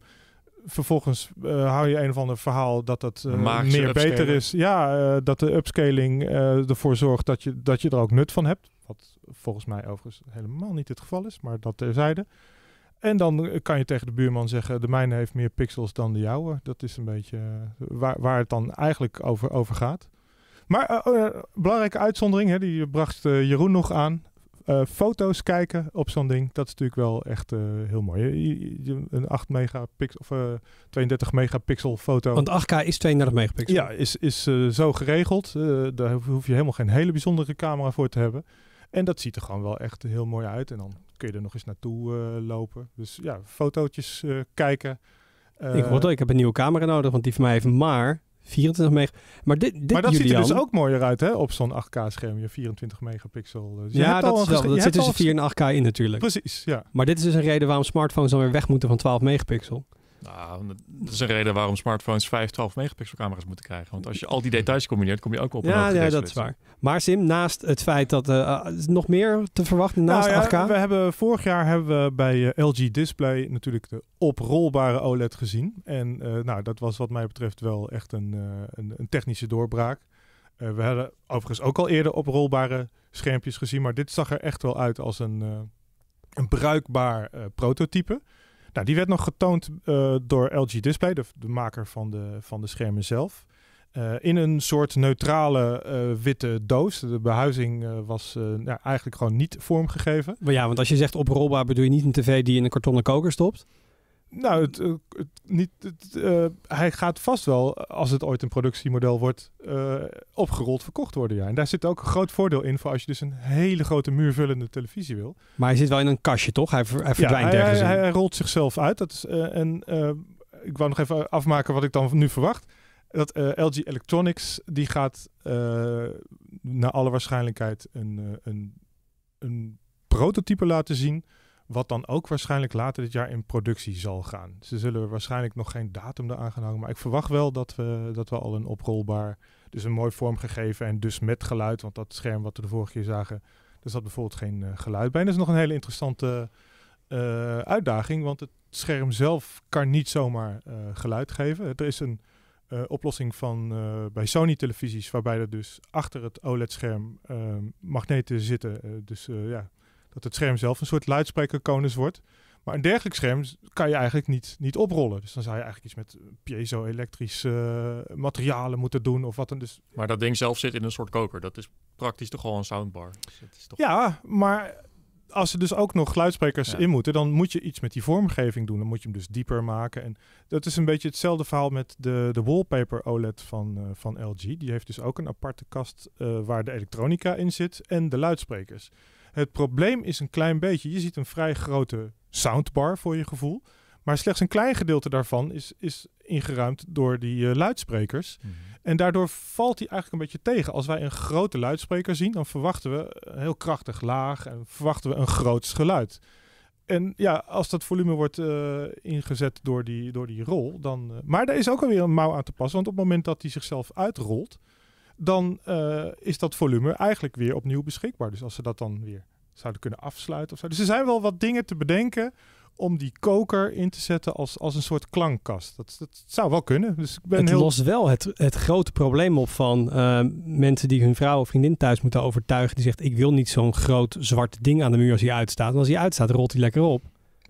vervolgens hou je een of ander verhaal dat dat uh, meer beter is. Ja, dat de upscaling ervoor zorgt dat je, dat je er ook nut van hebt. Wat volgens mij overigens helemaal niet het geval is, maar dat terzijde. En dan eh, kan je tegen de buurman zeggen: de mijne heeft meer pixels dan de jouwe. Dat is een beetje eh, waar, waar het dan eigenlijk over, over gaat. Maar uh, belangrijke uitzondering, hè, die bracht Jeroen nog aan. foto's kijken op zo'n ding, dat is natuurlijk wel echt heel mooi. Je, een 8 megapixel of 32 megapixel foto. Want 8K is 32 megapixel. Ja, is, is zo geregeld. daar hoef je helemaal geen hele bijzondere camera voor te hebben. En dat ziet er gewoon wel echt heel mooi uit. En dan kun je er nog eens naartoe eh, lopen. Dus ja, fotootjes eh, kijken. ik hoor al. ik heb een nieuwe camera nodig, want die van mij heeft maar 24 megapixel. Maar, dit, dit, maar dat ziet er dus ook mooier uit, hè? Op zo'n 8K-scherm, je 24 megapixel. Dus ja, dat, is wel, dat zit tussen 4 en 8K in natuurlijk. Precies, ja. Maar dit is dus een reden waarom smartphones dan weer weg moeten van 12 megapixel. Nou, dat is een reden waarom smartphones 5, 12 megapixel camera's moeten krijgen. Want als je al die details combineert, kom je ook op een Ja, ja dat is waar. Maar Sim, naast het feit dat er eh, ah, nog meer te verwachten naast 8K? Nou we hebben, vorig jaar hebben we bij eh, LG Display natuurlijk de oprolbare OLED gezien. En eh, nou, dat was wat mij betreft wel echt een, een, een, technische doorbraak. we hadden overigens ook al eerder oprolbare schermpjes gezien. Maar dit zag er echt wel uit als een, een bruikbaar prototype. Nou, die werd nog getoond eh, door LG Display, de, de, maker van de, van de schermen zelf. Eh, in een soort neutrale eh, witte doos. De behuizing was nou, eigenlijk gewoon niet vormgegeven. Maar ja, want als je zegt oprolbaar bedoel je niet een tv die in een kartonnen koker stopt? Nou, het, eh, het niet, eh, hij gaat vast wel, als het ooit een productiemodel wordt, uh, opgerold verkocht worden. Ja. En daar zit ook een groot voordeel in voor als je dus een hele grote muurvullende televisie wil. Maar hij zit wel in een kastje, toch? Hij, hij verdwijnt ja, ergens. Hij, hij, hij, rolt zichzelf uit. Dat is, en ik wou nog even afmaken wat ik dan nu verwacht. Dat LG Electronics, die gaat naar alle waarschijnlijkheid een, een, een prototype laten zien wat dan ook waarschijnlijk later dit jaar in productie zal gaan. Ze zullen er waarschijnlijk nog geen datum eraan gaan hangen. Maar ik verwacht wel dat we, dat we al een oprolbaar, dus een mooi vormgegeven en dus met geluid. Want dat scherm wat we de vorige keer zagen, dus zat bijvoorbeeld geen eh, geluid bij. En dat is nog een hele interessante eh, uitdaging. Want het scherm zelf kan niet zomaar eh, geluid geven. Er is een oplossing van bij Sony televisies waarbij er dus achter het OLED-scherm ehm, magneten zitten. dus ja dat het scherm zelf een soort luidsprekerkonus wordt. Maar een dergelijk scherm kan je eigenlijk niet, niet oprollen. Dus dan zou je eigenlijk iets met piezo-elektrische eh, materialen moeten doen of wat dan dus. Maar dat ding zelf zit in een soort koker. Dat is praktisch toch gewoon een soundbar. het dus is toch... Ja, maar als er dus ook nog luidsprekers in moeten, dan moet je iets met die vormgeving doen. Dan moet je hem dus dieper maken. En dat is een beetje hetzelfde verhaal met de, de wallpaper OLED van, eh, van LG. Die heeft dus ook een aparte kast eh, waar de elektronica in zit en de luidsprekers. Het probleem is een klein beetje, je ziet een vrij grote soundbar voor je gevoel. Maar slechts een klein gedeelte daarvan is, is ingeruimd door die eh, luidsprekers. Mhm. En daardoor valt hij eigenlijk een beetje tegen. Als wij een grote luidspreker zien, dan verwachten we een heel krachtig laag en verwachten we een groot geluid. En ja, als dat volume wordt eh, ingezet door die, door die rol, dan. Eh, maar daar is ook alweer een mouw aan te passen. Want op het moment dat hij zichzelf uitrolt, dan eh, is dat volume eigenlijk weer opnieuw beschikbaar. Dus als ze dat dan weer zouden kunnen afsluiten of zo. Dus er zijn wel wat dingen te bedenken om die koker in te zetten als, als een soort klankkast. Dat, dat zou wel kunnen. Dus ik ben het lost wel het, het grote probleem op van eh, mensen die hun vrouw of vriendin thuis moeten overtuigen. Die zegt, ik wil niet zo'n groot zwart ding aan de muur als hij uitstaat. Want als hij uitstaat, rolt hij lekker op.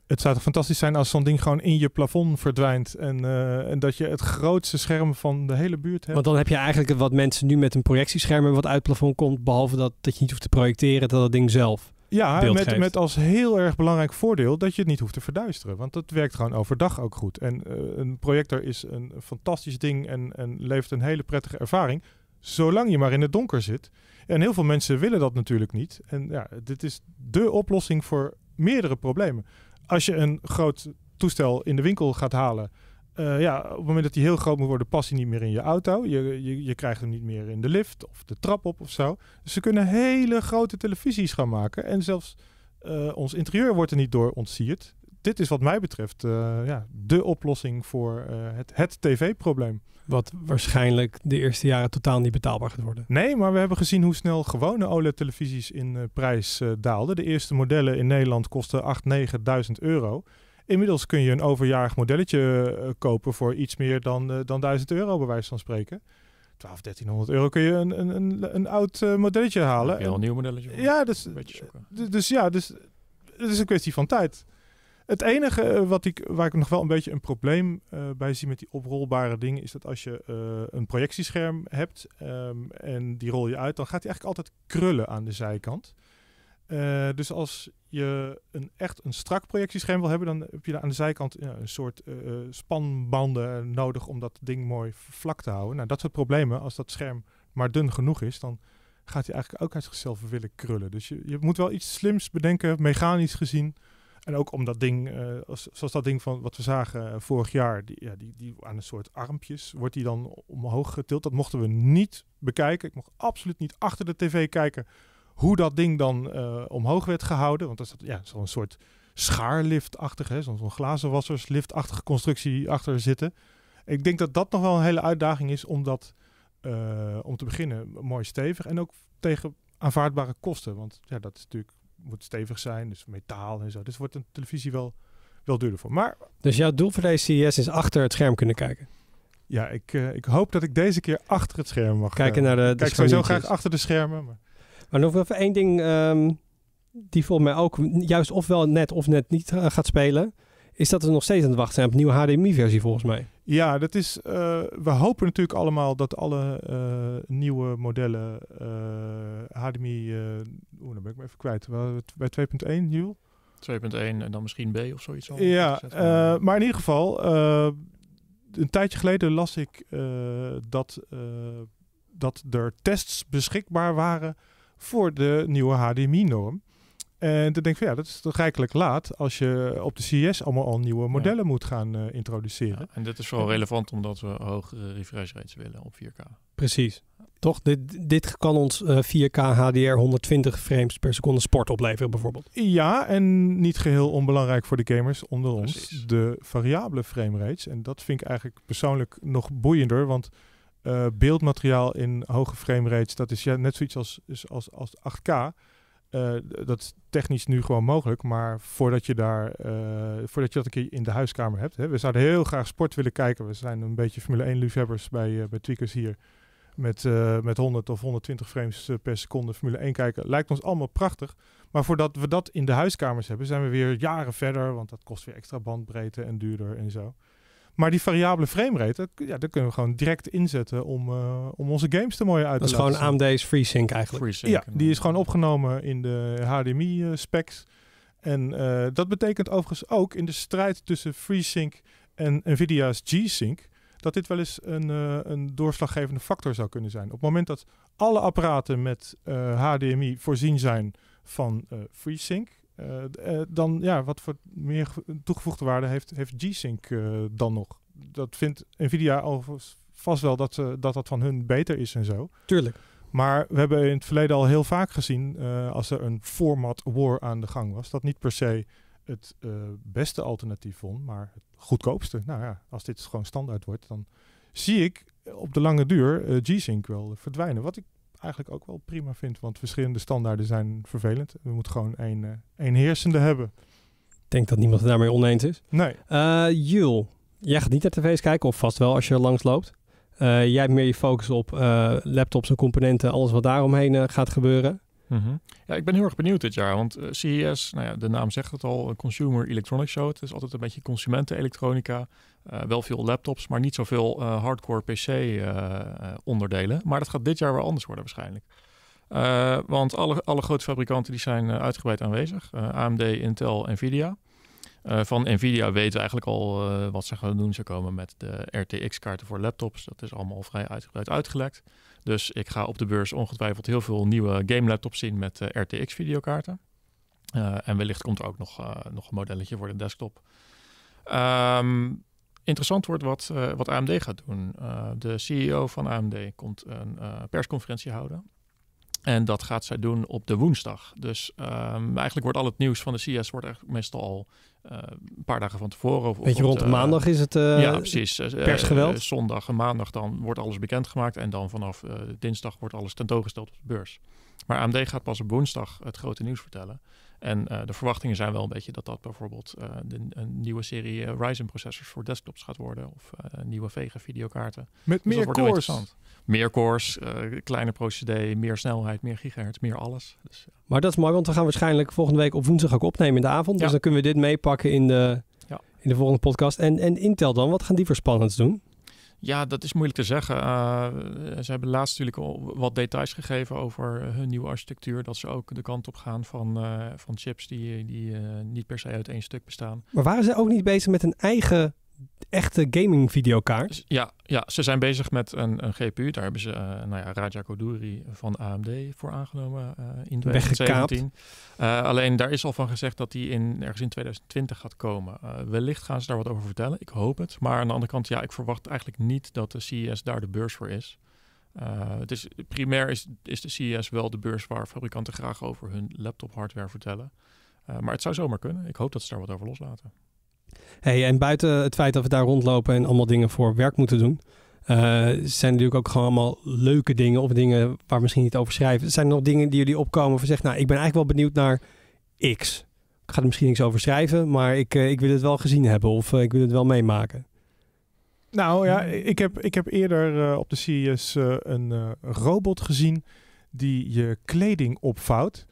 Het zou fantastisch zijn als zo'n ding gewoon in je plafond verdwijnt. En, eh, en, dat je het grootste scherm van de hele buurt hebt. Want dan heb je eigenlijk wat mensen nu met een projectiescherm wat uit het plafond komt. Behalve dat, dat je niet hoeft te projecteren, dat dat ding zelf. Ja, met, met, als heel erg belangrijk voordeel dat je het niet hoeft te verduisteren. Want dat werkt gewoon overdag ook goed. En eh, een projector is een fantastisch ding en, en levert een hele prettige ervaring. Zolang je maar in het donker zit. En heel veel mensen willen dat natuurlijk niet. En ja, dit is dé oplossing voor meerdere problemen als je een groot toestel in de winkel gaat halen. Eh, ja, op het moment dat die heel groot moet worden, past hij niet meer in je auto. Je, je, je, krijgt hem niet meer in de lift of de trap op of zo. Dus ze kunnen hele grote televisies gaan maken. En zelfs eh, ons interieur wordt er niet door ontsierd dit is wat mij betreft uh, ja, de oplossing voor eh, het, het tv-probleem. Wat waarschijnlijk de eerste jaren totaal niet betaalbaar gaat worden. Nee, maar we hebben gezien hoe snel gewone OLED-televisies in eh, prijs daalden. De eerste modellen in Nederland kosten 8.000, 9.000 euro. Inmiddels kun je een overjarig modelletje kopen voor iets meer dan, dan 1000 euro, bij wijze van spreken. 12, 1300 euro kun je een, een, een, een oud modelletje halen. Een heel nieuw modelletje. Ja, dus, dus ja, dus het is een kwestie van tijd. Het enige eh, wat ik, waar ik nog wel een beetje een probleem eh, bij zie met die oprolbare dingen, is dat als je eh, een projectiescherm hebt ehm, en die rol je uit, dan gaat hij eigenlijk altijd krullen aan de zijkant. dus als je een, echt een strak projectiescherm wil hebben, dan heb je aan de zijkant een soort spanbanden nodig om dat ding mooi vlak te houden. Nou, dat soort problemen, als dat scherm maar dun genoeg is, dan gaat hij eigenlijk ook uit zichzelf willen krullen. Dus je, je moet wel iets slims bedenken, mechanisch gezien en ook om dat ding, eh, zoals dat ding van wat we zagen eh, vorig jaar, die, ja, die, die aan een soort armpjes wordt die dan omhoog getild. Dat mochten we niet bekijken. Ik mocht absoluut niet achter de tv kijken hoe dat ding dan eh, omhoog werd gehouden. Want dat is ja, zo'n soort schaarliftachtige, zo'n glazenwassersliftachtige constructie achter zitten. Ik denk dat dat nog wel een hele uitdaging is om dat, om te beginnen, mooi stevig en ook tegen aanvaardbare kosten. Want ja, dat is natuurlijk moet stevig zijn, dus metaal en zo. Dus wordt een televisie wel, wel duurder voor. Maar, dus jouw doel voor deze CES is achter het scherm kunnen kijken? Ja, ik, eh, ik hoop dat ik deze keer achter het scherm mag kijken. Eh, naar de, de kijk sowieso graag achter de schermen. Maar, maar nog even één ding ehm, die volgens mij ook juist ofwel net of net niet eh, gaat spelen is dat er nog steeds aan het wachten zijn op een nieuwe HDMI-versie volgens mij. Ja, dat is, eh, we hopen natuurlijk allemaal dat alle eh, nieuwe modellen HDMI, eh, oh, dan ben ik me even kwijt, bij 2.1 Nieuw. 2.1 en dan misschien B of zoiets. al. Ja, maar in ieder geval, een tijdje geleden las ik dat, dat er tests beschikbaar waren voor de nieuwe HDMI-norm. En toen denk ik van ja, dat is toch eigenlijk laat als je op de CS allemaal al nieuwe modellen moet gaan eh, introduceren. Ja, en dat is vooral relevant omdat we hogere refresh rates willen op 4K. Precies. Toch, dit, dit kan ons 4K HDR 120 frames per seconde sport opleveren bijvoorbeeld. Ja, en niet geheel onbelangrijk voor de gamers onder ons, de variabele frame rates. En dat vind ik eigenlijk persoonlijk nog boeiender, want eh, beeldmateriaal in hoge frame rates, dat is ja, net zoiets als, als, als 8K eh, dat is technisch nu gewoon mogelijk, maar voordat je, daar, eh, voordat je dat een keer in de huiskamer hebt. Hè, we zouden heel graag sport willen kijken. We zijn een beetje Formule 1 liefhebbers bij, eh, bij Tweakers hier. Met, met 100 of 120 frames per seconde Formule 1 kijken. Lijkt ons allemaal prachtig. Maar voordat we dat in de huiskamers hebben, zijn we weer jaren verder. Want dat kost weer extra bandbreedte en duurder en zo. Maar die variabele framerate, dat, ja, kunnen we gewoon direct inzetten om, eh, om onze games te mooi uit te laten. Dat is gewoon AMD's FreeSync eigenlijk. FreeSync, ja, die is gewoon opgenomen in de HDMI-specs. Eh, en eh, dat betekent overigens ook in de strijd tussen FreeSync en NVIDIA's G-Sync dat dit wel eens een, een doorslaggevende factor zou kunnen zijn. Op het moment dat alle apparaten met HDMI voorzien zijn van FreeSync, eh, eh, dan ja, wat voor meer toegevoegde waarde heeft, heeft G-Sync eh, dan nog? Dat vindt Nvidia overigens vast wel dat, dat dat van hun beter is en zo. Tuurlijk. Maar we hebben in het verleden al heel vaak gezien, als er een format war aan de gang was, dat niet per se het beste alternatief vond, maar het goedkoopste. Nou ja, als dit gewoon standaard wordt, dan zie ik op de lange duur G-Sync wel verdwijnen. Wat ik eigenlijk ook wel prima vind. Want verschillende standaarden zijn vervelend. We moeten gewoon één, eh, één heersende hebben. Ik denk dat niemand het daarmee oneens is. Nee. Uh, eh, Jul, jij gaat niet naar tv's kijken, of vast wel als je langs loopt. Eh, jij hebt meer je focus op laptops en componenten, alles wat daaromheen gaat gebeuren. Mhm. Ja, ik ben heel erg benieuwd dit jaar, want CES, nou ja, de naam zegt het al, Consumer Electronics Show. Het is altijd een beetje consumenten elektronica eh, wel veel laptops, maar niet zoveel uh, hardcore PC-onderdelen. Eh, maar dat gaat dit jaar weer anders worden waarschijnlijk. want alle, alle grote fabrikanten die zijn uitgebreid aanwezig. AMD, Intel, Nvidia. van Nvidia weten we eigenlijk al wat ze gaan doen. Ze komen met de RTX-kaarten voor laptops. Dat is allemaal vrij uitgebreid uitgelekt. Dus ik ga op de beurs ongetwijfeld heel veel nieuwe game-laptops zien met RTX-videokaarten. en wellicht komt er ook nog, nog een modelletje voor de desktop. Ehm interessant wordt wat, eh, wat AMD gaat doen. Eh, de CEO van AMD komt een eh, persconferentie houden. En dat gaat zij doen op de woensdag. Dus ehm, eigenlijk wordt al het nieuws van de CS wordt eigenlijk meestal al een paar dagen van tevoren. Of, Beetje rond de, maandag is het ja, precies, persgeweld. zondag en maandag dan wordt alles bekendgemaakt. En dan vanaf dinsdag wordt alles tentoongesteld op de beurs. Maar AMD gaat pas op woensdag het grote nieuws vertellen. En eh, de verwachtingen zijn wel een beetje dat dat bijvoorbeeld eh, de, een nieuwe serie eh, Ryzen processors voor desktops gaat worden. Of nieuwe Vega videokaarten. Met dus meer cores. Meer cores, kleiner procedé, meer snelheid, meer gigahertz, meer alles. Dus, maar dat is mooi, want we gaan waarschijnlijk volgende week op woensdag ook opnemen in de avond. Dus dan kunnen we dit meepakken in de, ja. in de volgende podcast. En, en Intel dan, wat gaan die voor doen? Ja, dat is moeilijk te zeggen. Eh, ze hebben laatst natuurlijk al wat details gegeven over eh, hun nieuwe architectuur. Dat ze ook de kant op gaan van, eh, van chips die, die niet per se uit één stuk bestaan. Maar waren ze ook niet bezig met een eigen echte gaming videokaart. Ja, ja, ze zijn bezig met een, een GPU. Daar hebben ze eh, nou ja, Raja Koduri van AMD voor aangenomen uh, in 2017. Uh, eh, alleen daar is al van gezegd dat die in, ergens in 2020 gaat komen. wellicht gaan ze daar wat over vertellen. Ik hoop het. Maar aan de andere kant, ja, ik verwacht eigenlijk niet dat de CES daar de beurs voor is. het is primair is, is de CES wel de beurs waar fabrikanten graag over hun laptop hardware vertellen. maar het zou zomaar kunnen. Ik hoop dat ze daar wat over loslaten. Hey, en buiten het feit dat we daar rondlopen en allemaal dingen voor werk moeten doen, eh, zijn natuurlijk ook gewoon allemaal leuke dingen of dingen waar we misschien niet over schrijven. Zijn er nog dingen die jullie opkomen van zegt, nou, ik ben eigenlijk wel benieuwd naar X. Ik ga er misschien niks over schrijven, maar ik, eh, ik wil het wel gezien hebben of eh, ik wil het wel meemaken. Nou ja, ik heb, ik heb eerder op de CES een robot gezien die je kleding opvouwt.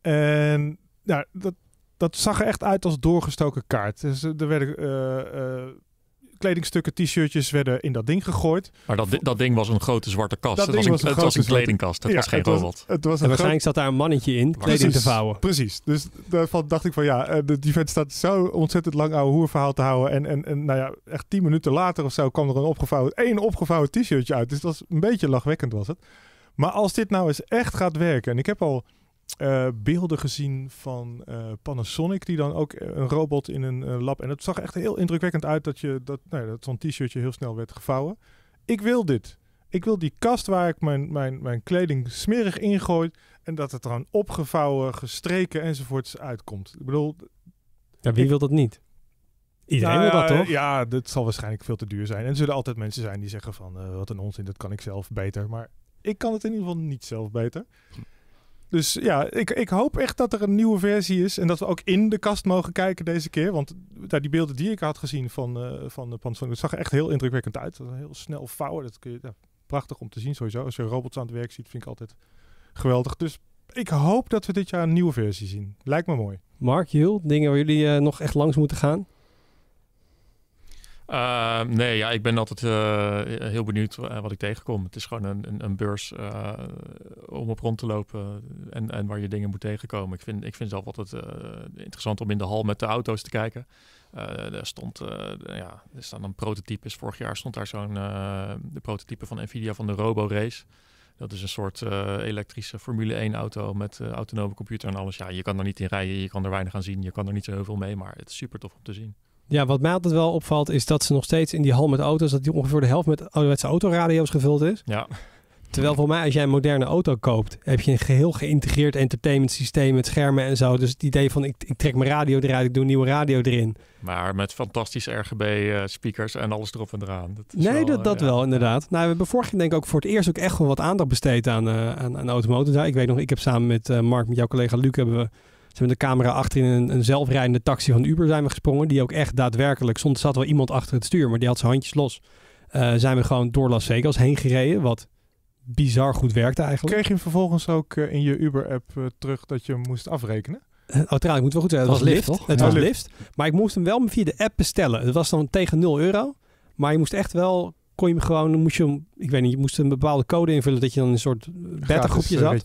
En nou, dat, dat zag er echt uit als doorgestoken kaart. Dus eh, er werden eh, eh, kledingstukken, t-shirtjes werden in dat ding gegooid. Maar dat, dat ding was een grote zwarte kast. Dat was een, het was een kledingkast, het ja, was geen het robot. Was, en waarschijnlijk zat daar een mannetje in, kleding te vouwen. Precies, dus daarvan dacht ik van ja, de event staat zo ontzettend lang oude hoerverhaal te houden. En, en, en nou ja, echt tien minuten later of zo kwam er een opgevouwen, één opgevouwen t-shirtje uit. Dus dat was een beetje lachwekkend was het. Maar als dit nou eens echt gaat werken, en ik heb al eh, beelden gezien van eh, Panasonic, die dan ook eh, een robot in een lab. En het zag echt heel indrukwekkend uit dat, je dat, nou, dat zo'n t-shirtje heel snel werd gevouwen. Ik wil dit. Ik wil die kast waar ik mijn, mijn, mijn kleding smerig ingooi. En dat het er dan opgevouwen, gestreken enzovoorts uitkomt. Ik bedoel. Ja, wie wil dat niet? Iedereen nou wil dat toch? Ja, dat zal waarschijnlijk veel te duur zijn. En er zullen altijd mensen zijn die zeggen van wat een onzin, dat kan ik zelf beter. Maar ik kan het in ieder geval niet zelf beter. Dus ja, ik, ik hoop echt dat er een nieuwe versie is. En dat we ook in de kast mogen kijken deze keer. Want daar die beelden die ik had gezien van, uh, van de Panasonic, dat zag echt heel indrukwekkend uit. Dat heel snel vouwen. Dat kun je, prachtig om te zien sowieso. Als je robots aan het werk ziet, vind ik altijd geweldig. Dus ik hoop dat we dit jaar een nieuwe versie zien. Lijkt me mooi. Mark, Hiel, dingen waar jullie eh, nog echt langs moeten gaan? Ehm, nee, ja, ik ben altijd eh, heel benieuwd eh, wat ik tegenkom. Het is gewoon een, een, een beurs eh, om op rond te lopen en, en, waar je dingen moet tegenkomen. Ik vind, ik vind zelf altijd interessant om in de hal met de auto's te kijken. Er stond, ja, er staan dan prototypes. Vorig jaar stond daar zo'n de prototype van Nvidia van de Robo Race. Dat is een soort elektrische Formule 1 auto met autonome computer en alles. Ja, je kan er niet in rijden, je kan er weinig aan zien, je kan er niet zo heel veel mee, maar het is super tof om te zien. Ja, wat mij altijd wel opvalt is dat ze nog steeds in die hal met auto's, dat die ongeveer de helft met ouderwetse autoradio's gevuld is. Ja. Terwijl voor mij, als jij een moderne auto koopt, heb je een geheel geïntegreerd entertainment systeem met schermen en zo. Dus het idee van ik, ik trek mijn radio eruit, ik doe een nieuwe radio erin. Maar met fantastisch RGB-speakers eh, en alles erop en eraan. Dat nee, dat, dat eh, wel, inderdaad. Nou, we hebben denk ik ook voor het eerst ook echt wel wat aandacht besteed aan, uh, aan, aan automotive. Ik weet nog, ik heb samen met Mark, met jouw collega Luc, hebben we hebben de camera achterin een, een, zelfrijdende taxi van Uber zijn we gesprongen. Die ook echt daadwerkelijk, soms zat wel iemand achter het stuur, maar die had zijn handjes los. Eh, zijn we gewoon door Las Vegas heen gereden, wat bizar goed werkte eigenlijk. Kreeg je vervolgens ook eh, in je Uber-app eh, terug dat je hem moest afrekenen? Oh, Uiteraard, moet wel goed zijn. het, was, lift. Toch? Het was lift. Maar ik moest hem wel via de app bestellen. Het was dan tegen 0 euro. Maar je moest echt wel kon je hem gewoon, moest je, ik weet niet, je moest een bepaalde code invullen dat je dan een soort beta groepje zat.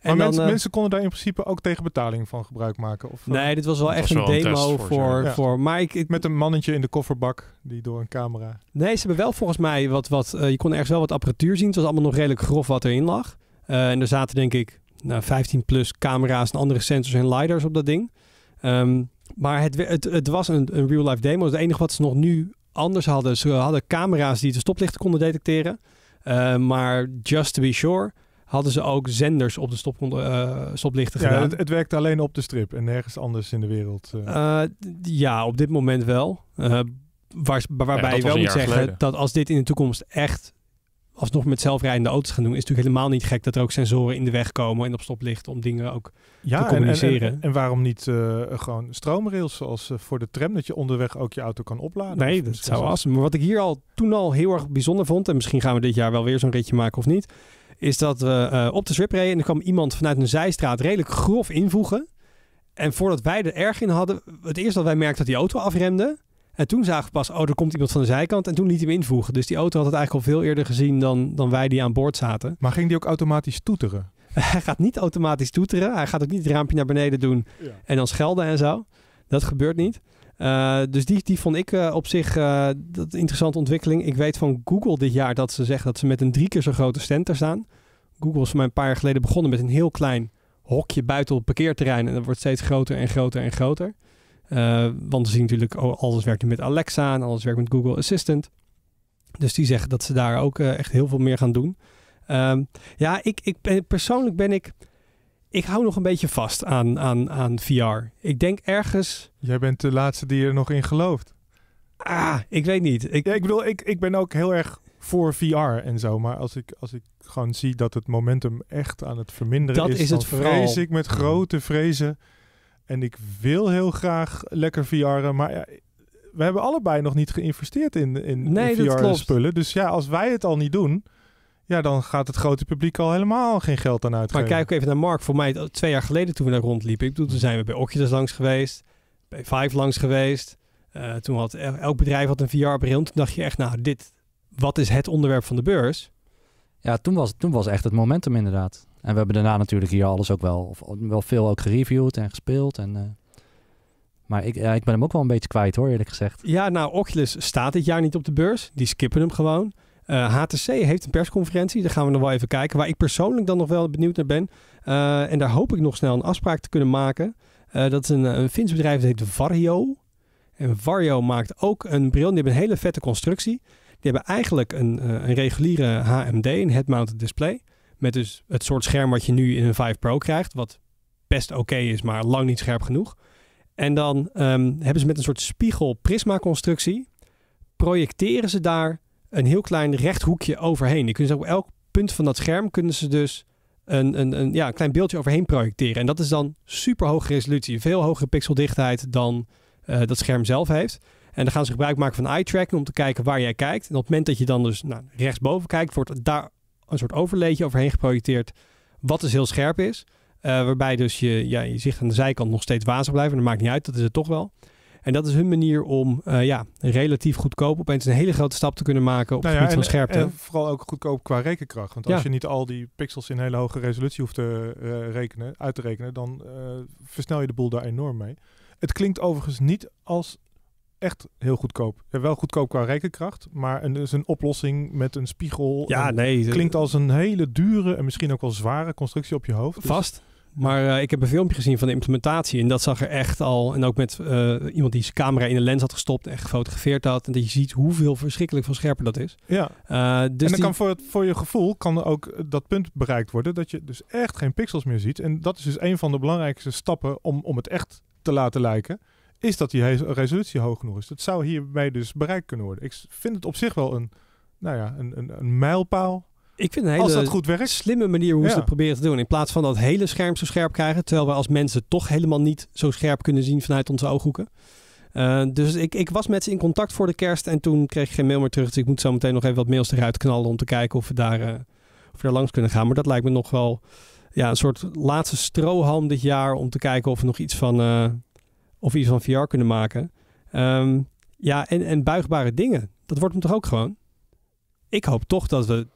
En maar eh, mensen, konden daar in principe ook tegen betaling van gebruik maken? Of, eh? nee, dit was wel echt een demo voor... voor, ja. Met een mannetje in de kofferbak die door een camera... Nee, ze hebben wel volgens mij wat... wat eh, je kon ergens wel wat apparatuur zien. Het was allemaal nog redelijk grof wat erin lag. en er zaten denk ik nou, 15 plus camera's en andere sensors en lidars op dat ding. Ehm, maar het, het, het was een, een real-life demo. Het enige wat ze nog nu anders hadden... Ze hadden camera's die de stoplichten konden detecteren. maar just to be sure hadden ze ook zenders op de eh, stoplichten ja, gedaan. Het, het werkt alleen op de strip en nergens anders in de wereld. Eh. Eh, ja, op dit moment wel. waarbij ja, je wel moet zeggen dat als dit in de toekomst echt alsnog met zelfrijdende auto's gaan doen, is het natuurlijk helemaal niet gek dat er ook sensoren in de weg komen en op stoplichten om dingen ook te communiceren. En, en, waarom niet gewoon stroomrails zoals voor de tram, dat je onderweg ook je auto kan opladen? Nee, dat zou awesome. Maar wat ik hier al toen al heel erg bijzonder vond, en misschien gaan we dit jaar wel weer zo'n ritje maken of niet, is dat we eh, op de strip reden en er kwam iemand vanuit een zijstraat redelijk grof invoegen. En voordat wij er erg in hadden, het eerste dat wij merkten dat die auto afremde. En toen zagen we pas, oh, er komt iemand van de zijkant. En toen liet hij hem invoegen. Dus die auto had het eigenlijk al veel eerder gezien dan, dan wij die aan boord zaten. Maar ging die ook automatisch toeteren? [laughs] hij gaat niet automatisch toeteren. Hij gaat ook niet het raampje naar beneden doen en dan schelden en zo. Dat gebeurt niet. Eh, dus die, die vond ik eh, op zich uh, dat interessante ontwikkeling. Ik weet van Google dit jaar dat ze zeggen dat ze met een drie keer zo grote stand staan. Google is maar een paar jaar geleden begonnen met een heel klein hokje buiten op het parkeerterrein. En dat wordt steeds groter en groter en groter. want ze zien natuurlijk, oh, alles werkt nu met Alexa en alles werkt met Google Assistant. Dus die zeggen dat ze daar ook echt heel veel meer gaan doen. Ehm, ja, ik, ik ben, persoonlijk ben ik ik hou nog een beetje vast aan, aan, aan VR. Ik denk ergens. Jij bent de laatste die er nog in gelooft. Ah, ik weet niet. Ik, ik bedoel, ik, ik ben ook heel erg voor VR en zo. Maar als ik, als ik gewoon zie dat het momentum echt aan het verminderen dat is, is het vrees ik met grote vrezen. En ik wil heel graag lekker VR'en, maar we hebben allebei nog niet geïnvesteerd in, in VR-spullen. Dus ja, als wij het al niet doen, ja, dan gaat het grote publiek al helemaal geen geld aan uitgeven. Maar kijk ook even naar Mark. Voor mij twee jaar geleden toen we daar rondliepen. Ik bedoel, toen zijn we bij Oculus langs geweest. Bij Five langs geweest. Eh, toen had elk bedrijf had een VR-bril. Toen dacht je echt, nou dit, wat is het onderwerp van de beurs? Ja, toen was, toen was echt het momentum inderdaad. En we hebben daarna natuurlijk hier alles ook wel, of, wel veel ook gereviewd en gespeeld. En, eh, maar ik, ik ben hem ook wel een beetje kwijt hoor, eerlijk gezegd. Ja, nou Oculus staat dit jaar niet op de beurs. Die skippen hem gewoon. HTC eh, heeft een persconferentie. Daar gaan we nog wel even kijken. Waar ik persoonlijk dan nog wel benieuwd naar ben. Eh, en daar hoop ik nog snel een afspraak te kunnen maken. Eh, dat is een, een Fins bedrijf dat heet Vario. En Vario maakt ook een bril. Die hebben een hele vette constructie. Die hebben eigenlijk een, een reguliere HMD, een head-mounted display. Met dus het soort scherm wat je nu in een 5 Pro krijgt. Wat best oké is, maar lang niet scherp genoeg. En dan ehm, hebben ze met een soort spiegel-prisma-constructie. Projecteren ze daar een heel klein rechthoekje overheen. Die kunnen ze op elk punt van dat scherm kunnen ze dus een, een, een, ja, een klein beeldje overheen projecteren. En dat is dan super hoge resolutie. Veel hogere pixeldichtheid dan eh, dat scherm zelf heeft. En dan gaan ze gebruik maken van eye-tracking om te kijken waar jij kijkt. En op het moment dat je dan dus naar nou, rechtsboven kijkt, wordt daar een soort overleedje overheen geprojecteerd. Wat dus heel scherp is. Eh, waarbij dus je, ja, je zicht aan de zijkant nog steeds wazig blijft. En dat maakt niet uit, dat is het toch wel. En dat is hun manier om eh, ja, relatief goedkoop opeens een hele grote stap te kunnen maken op het nou gebied van scherpte. vooral ook goedkoop qua rekenkracht. Want als je niet al die pixels in hele hoge resolutie hoeft te eh, rekenen, uit te rekenen, dan eh, versnel je de boel daar enorm mee. Het klinkt overigens niet als echt heel goedkoop. wel goedkoop qua rekenkracht, maar een, is dus een oplossing met een spiegel. Ja, Klinkt als een hele dure en misschien ook wel zware constructie op je hoofd. Dus Vast. Maar eh, ik heb een filmpje gezien van de implementatie. En dat zag er echt al. En ook met eh, iemand die zijn camera in de lens had gestopt en gefotografeerd had. En dat je ziet hoeveel verschrikkelijk van scherper dat is. Ja. Eh, dus en dan kan voor, voor je gevoel kan ook dat punt bereikt worden. Dat je dus echt geen pixels meer ziet. En dat is dus een van de belangrijkste stappen om, om het echt te laten lijken. Is dat die resolutie hoog genoeg is. Dat zou hiermee dus bereikt kunnen worden. Ik vind het op zich wel een, nou ja, een, een, een mijlpaal ik vind een hele slimme manier hoe ze het proberen te doen. In plaats van dat hele scherm zo scherp krijgen. Terwijl we als mensen toch helemaal niet zo scherp kunnen zien vanuit onze ooghoeken. Eh, dus ik, ik was met ze in contact voor de kerst. En toen kreeg ik geen mail meer terug. Dus ik moet zo meteen nog even wat mails eruit knallen. Om te kijken of we daar, eh, of we daar langs kunnen gaan. Maar dat lijkt me nog wel ja, een soort laatste strohalm dit jaar. Om te kijken of we nog iets van, eh, of iets van VR kunnen maken. Ehm, ja, en, en buigbare dingen. Dat wordt hem toch ook gewoon? Ik hoop toch dat we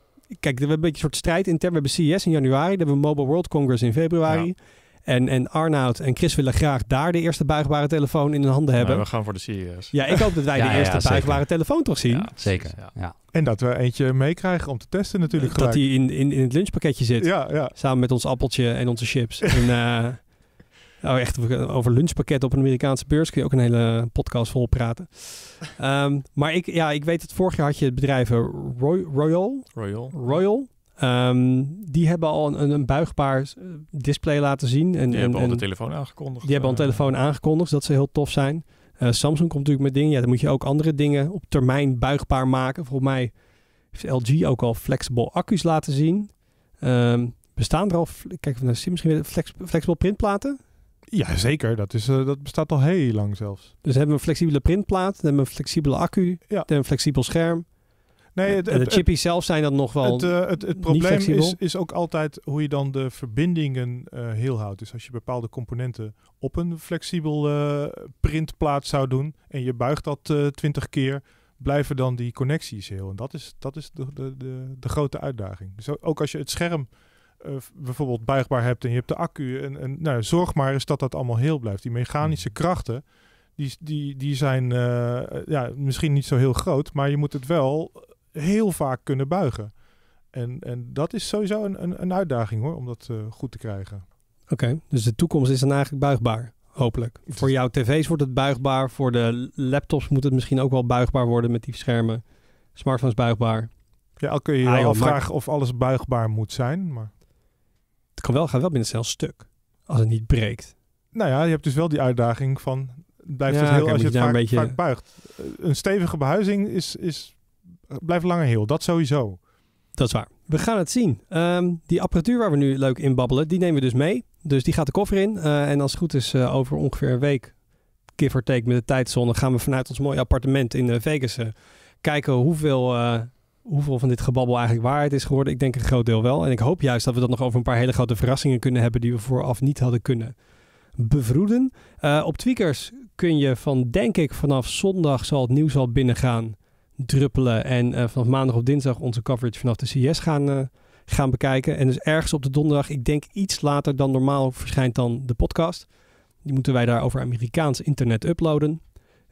kijk, we hebben een beetje een soort strijd intern. We hebben CES in januari, dan hebben we Mobile World Congress in februari. En, en Arnoud en Chris willen graag daar de eerste buigbare telefoon in hun handen hebben. we gaan voor de CES. Ja, ik hoop dat wij [laughs] de eerste buigbare telefoon toch zien. Ja, zeker. Ja. En dat we eentje meekrijgen om te testen natuurlijk. dat die in, in, in het lunchpakketje zit. Ja, ja. Samen met ons appeltje en onze chips. [laughs] en, eh, nou, echt over lunchpakket op een Amerikaanse beurs kun je ook een hele podcast vol praten. [laughs] Ehm, maar ik, ja, ik weet dat vorig jaar had je het bedrijf Royal. Royal. Royal. Ehm, die hebben al een, een, buigbaar eh, display laten zien. En, die en, hebben al de telefoon aangekondigd. Die hebben al een eh. telefoon aangekondigd, dat ze heel tof zijn. Eh, Samsung komt natuurlijk met dingen. Ja, dan moet je ook andere dingen op termijn buigbaar maken. Volgens mij heeft LG ook al flexible accu's laten zien. Ehm, bestaan er al, kijk naar misschien weer, flex, flexible printplaten? Ja, zeker. Dat, is, eh, dat bestaat al heel lang zelfs. Dus hebben we een flexibele printplaat, hebben we een flexibele accu, ja. een flexibel scherm. Nee, het, en de chippies zelf zijn dat nog wel. Het, eh, het, probleem is, is ook altijd hoe je dan de verbindingen eh, heel houdt. Dus als je bepaalde componenten op een flexibel printplaat zou doen en je buigt dat twintig keer, blijven dan die connecties heel. En dat is, dat is de, de, de, grote uitdaging. ook als je het scherm eh, bijvoorbeeld buigbaar hebt en je hebt de accu. En, en nou, zorg maar eens dat dat allemaal heel blijft. Die mechanische hmm. krachten, die, die, die zijn eh, ja, misschien niet zo heel groot, maar je moet het wel heel vaak kunnen buigen. En, en dat is sowieso een, een, een uitdaging hoor, om dat eh, goed te krijgen. Oké, dus de toekomst is dan eigenlijk buigbaar, hopelijk. Voor jouw tv's wordt het buigbaar, voor de laptops moet het misschien ook wel buigbaar worden met die schermen. Smartphones buigbaar. Ja, al kun je je of alles buigbaar moet zijn. Maar kan wel, gaat wel binnen zelf stuk. Als het niet breekt. Nou ja, je hebt dus wel die uitdaging van... Blijft ja, het dus heel als je het vaak, een beetje... buigt. Eh, een stevige behuizing is, is, blijft langer heel. Dat sowieso. Dat is waar. We gaan het zien. Ehm, die apparatuur waar we nu leuk in babbelen, die nemen we dus mee. Dus die gaat de koffer in. Eh, en als het goed is, eh, over ongeveer een week, give or take met de tijdzone, gaan we vanuit ons mooie appartement in Vegas uh, kijken hoeveel hoeveel van dit gebabbel eigenlijk waarheid is geworden. Ik denk een groot deel wel. En ik hoop juist dat we dat nog over een paar hele grote verrassingen kunnen hebben die we vooraf niet hadden kunnen bevroeden. Eh, op Tweakers kun je van, denk ik, vanaf zondag zal het nieuws al binnengaan druppelen. En uh, vanaf maandag op dinsdag onze coverage vanaf de CS gaan, eh, gaan bekijken. En dus ergens op de donderdag, ik denk iets later dan normaal, verschijnt dan de podcast. Die moeten wij daar over Amerikaans internet uploaden.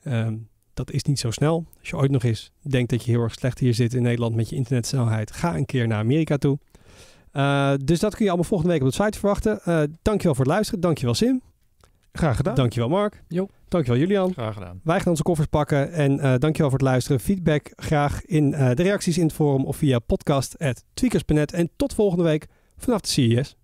Um, dat is niet zo snel. Als je ooit nog eens denkt dat je heel erg slecht hier zit in Nederland met je internetsnelheid, ga een keer naar Amerika toe. Eh, dus dat kun je allemaal volgende week op de site verwachten. Uh, dankjewel voor het luisteren. Dankjewel Sim. Graag gedaan. Dankjewel Mark. Jo. Dankjewel Julian. Graag gedaan. Wij gaan onze koffers pakken. En uh, dankjewel voor het luisteren. Feedback graag in de reacties in het forum of via podcast.tweakers.net. En tot volgende week vanaf de CES.